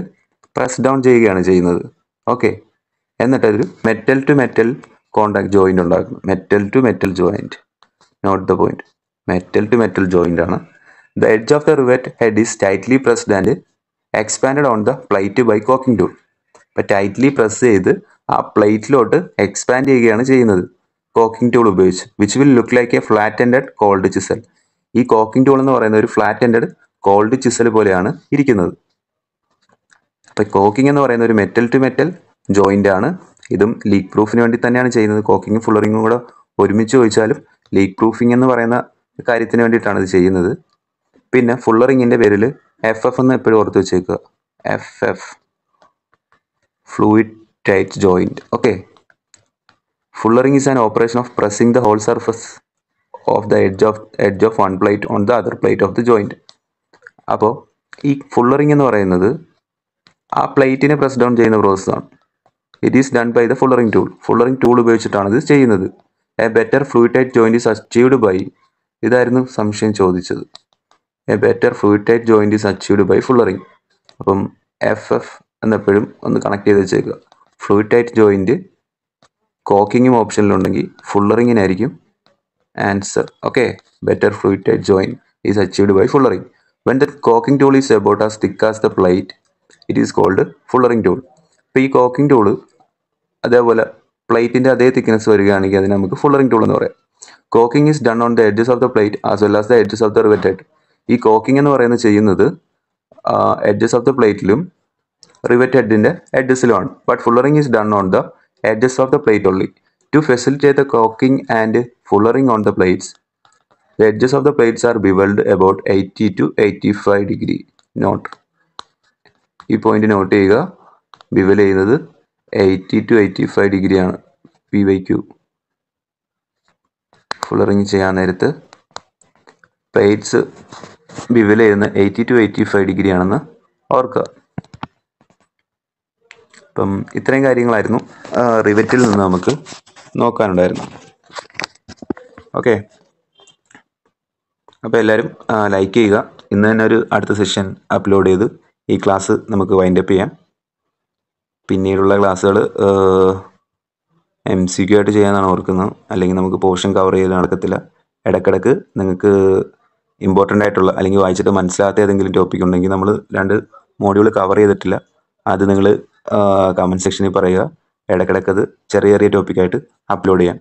A: പ്രസ് ഡൗൺ ചെയ്യുകയാണ് ചെയ്യുന്നത് ഓക്കെ എന്നിട്ട് അതിൽ metal to metal contact joint ഉണ്ടാക്കുന്നു metal to metal joint note the point metal to metal joint ആണ് the edge of the rivet head is tightly pressed and expand on the plate by caulking tool അപ്പോൾ ടൈറ്റ്ലി പ്രസ് ചെയ്ത് ആ പ്ലേറ്റിലോട്ട് എക്സ്പാൻഡ് ചെയ്യുകയാണ് ചെയ്യുന്നത് കോക്കിംഗ് ടൂൾ ഉപയോഗിച്ച് which will look like a flat and cold chisel ഈ കോക്കിംഗ് ടൂൾ എന്ന് പറയുന്ന ഒരു ഫ്ലാറ്റ് ആൻഡ് കോൾഡ് ചിസൽ പോലെയാണ് ഇരിക്കുന്നത് അപ്പോൾ കോക്കിംഗ് എന്ന് പറയുന്ന ഒരു മെറ്റൽ ടു മെറ്റൽ ജോയിൻ്റ് ആണ് ഇതും ലീക്ക് പ്രൂഫിന് വേണ്ടി തന്നെയാണ് ചെയ്യുന്നത് കോക്കിങ്ങും ഫുള്ളറിങ്ങും കൂടെ ഒരുമിച്ച് ചോദിച്ചാലും ലീക്ക് പ്രൂഫിംഗ് എന്ന് പറയുന്ന കാര്യത്തിന് വേണ്ടിയിട്ടാണ് ഇത് ചെയ്യുന്നത് പിന്നെ ഫുള്ളറിങ്ങിൻ്റെ പേരിൽ എഫ് എഫ് എന്ന് എപ്പോഴും ഓർത്ത് വെച്ചേക്കുക F F fluid tight joint okay fullering is an operation of pressing the whole surface of the edge of edge of one plate on the other plate of the joint അപ്പോൾ ഈ ഫുള്ളറിങ് എന്ന് പറയുന്നത് ആ പ്ലേറ്റിനെ പ്രസ് ഡൗൺ ചെയ്യുന്ന പ്രോസസ്സാണ് it is done by the fullering tool fullering tool ഉപയോഗിച്ചിട്ടാണ് ഇത് ചെയ്യുന്നത് a better fluid tight joint is achieved by ഇതായിരുന്നു സംശയം ചോദിച്ചത് a better fluid tight joint is achieved by fullering അപ്പം എഫ് എഫ് എന്നെപ്പോഴും ഒന്ന് കണക്ട് ചെയ്ത് വെച്ചേക്കുക ഫ്ലൂയിഡ് ടൈറ്റ് ജോയിൻറ്റ് കോക്കിങ്ങും ഓപ്ഷനിലുണ്ടെങ്കിൽ ഫുള്ളറിങ്ങിനായിരിക്കും answer okay better fluid tight joint is achieved by fullering when the caulking tool is about as thick as the plate it is called fullering tool അപ്പോൾ ഈ കോക്കിംഗ് ടൂള് അതേപോലെ പ്ലേറ്റിൻ്റെ അതേ തിക്നെസ് വരികയാണെങ്കിൽ അതിന് നമുക്ക് ഫുള്ളറിങ് ടൂൾ എന്ന് പറയാം caulking is done on the edges of the plate as well as the edges of the riveted ഈ കോക്കിംഗ് എന്ന് പറയുന്നത് ചെയ്യുന്നത് എഡ്ജസ് ഓഫ് ദ പ്ലേറ്റിലും റിവറ്റ് ഹെഡിൻ്റെ എഡ്ജസിലുമാണ് but fullering is done on the edges of the plate only to facilitate the caulking and fullering on the plates the edges of the plates are bevelled about eighty to eighty five degree note ഈ പോയിന്റ് നോട്ട് ചെയ്യുക ബിവൽ ചെയ്യുന്നത് എയ്റ്റി ടു എയ്റ്റി ഫൈവ് ഡിഗ്രിയാണ് പി വൈ ക്യു ഫുള്ളറിംഗ് ചെയ്യാൻ നേരത്ത് പ്ലേറ്റ്സ് ബി വിലയിരുന്ന് eighty to eighty five degree ആണെന്ന് ഓർക്കുക അപ്പം ഇത്രയും കാര്യങ്ങളായിരുന്നു റിവറ്റിൽ നിന്ന് നമുക്ക് നോക്കാനുണ്ടായിരുന്നു ഓക്കെ അപ്പോൾ എല്ലാവരും ലൈക്ക് ചെയ്യുക ഇന്ന് തന്നെ ഒരു അടുത്ത സെഷൻ അപ്ലോഡ് ചെയ്ത് ഈ ക്ലാസ് നമുക്ക് വൈൻഡപ്പ് ചെയ്യാം പിന്നീടുള്ള ക്ലാസ്സുകൾ എം സി ക്യു ആയിട്ട് ചെയ്യാമെന്നാണ് ഓർക്കുന്നത് അല്ലെങ്കിൽ നമുക്ക് പോർഷൻ കവർ ചെയ്ത് നടക്കത്തില്ല ഇടക്കിടക്ക് നിങ്ങൾക്ക് ഇമ്പോർട്ടൻ്റ് ആയിട്ടുള്ള അല്ലെങ്കിൽ വായിച്ചിട്ട് മനസ്സിലാത്ത ഏതെങ്കിലും ടോപ്പിക് ഉണ്ടെങ്കിൽ നമ്മൾ രണ്ട് മോഡ്യൂൾ കവർ ചെയ്തിട്ടില്ല അത് നിങ്ങൾ കമൻറ്റ് സെക്ഷനിൽ പറയുക ഇടയ്ക്കിടയ്ക്ക് അത് ചെറിയ ചെറിയ ടോപ്പിക്കായിട്ട് അപ്ലോഡ് ചെയ്യാം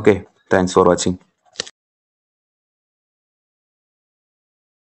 A: ഓക്കെ താങ്ക്സ് ഫോർ വാച്ചിങ്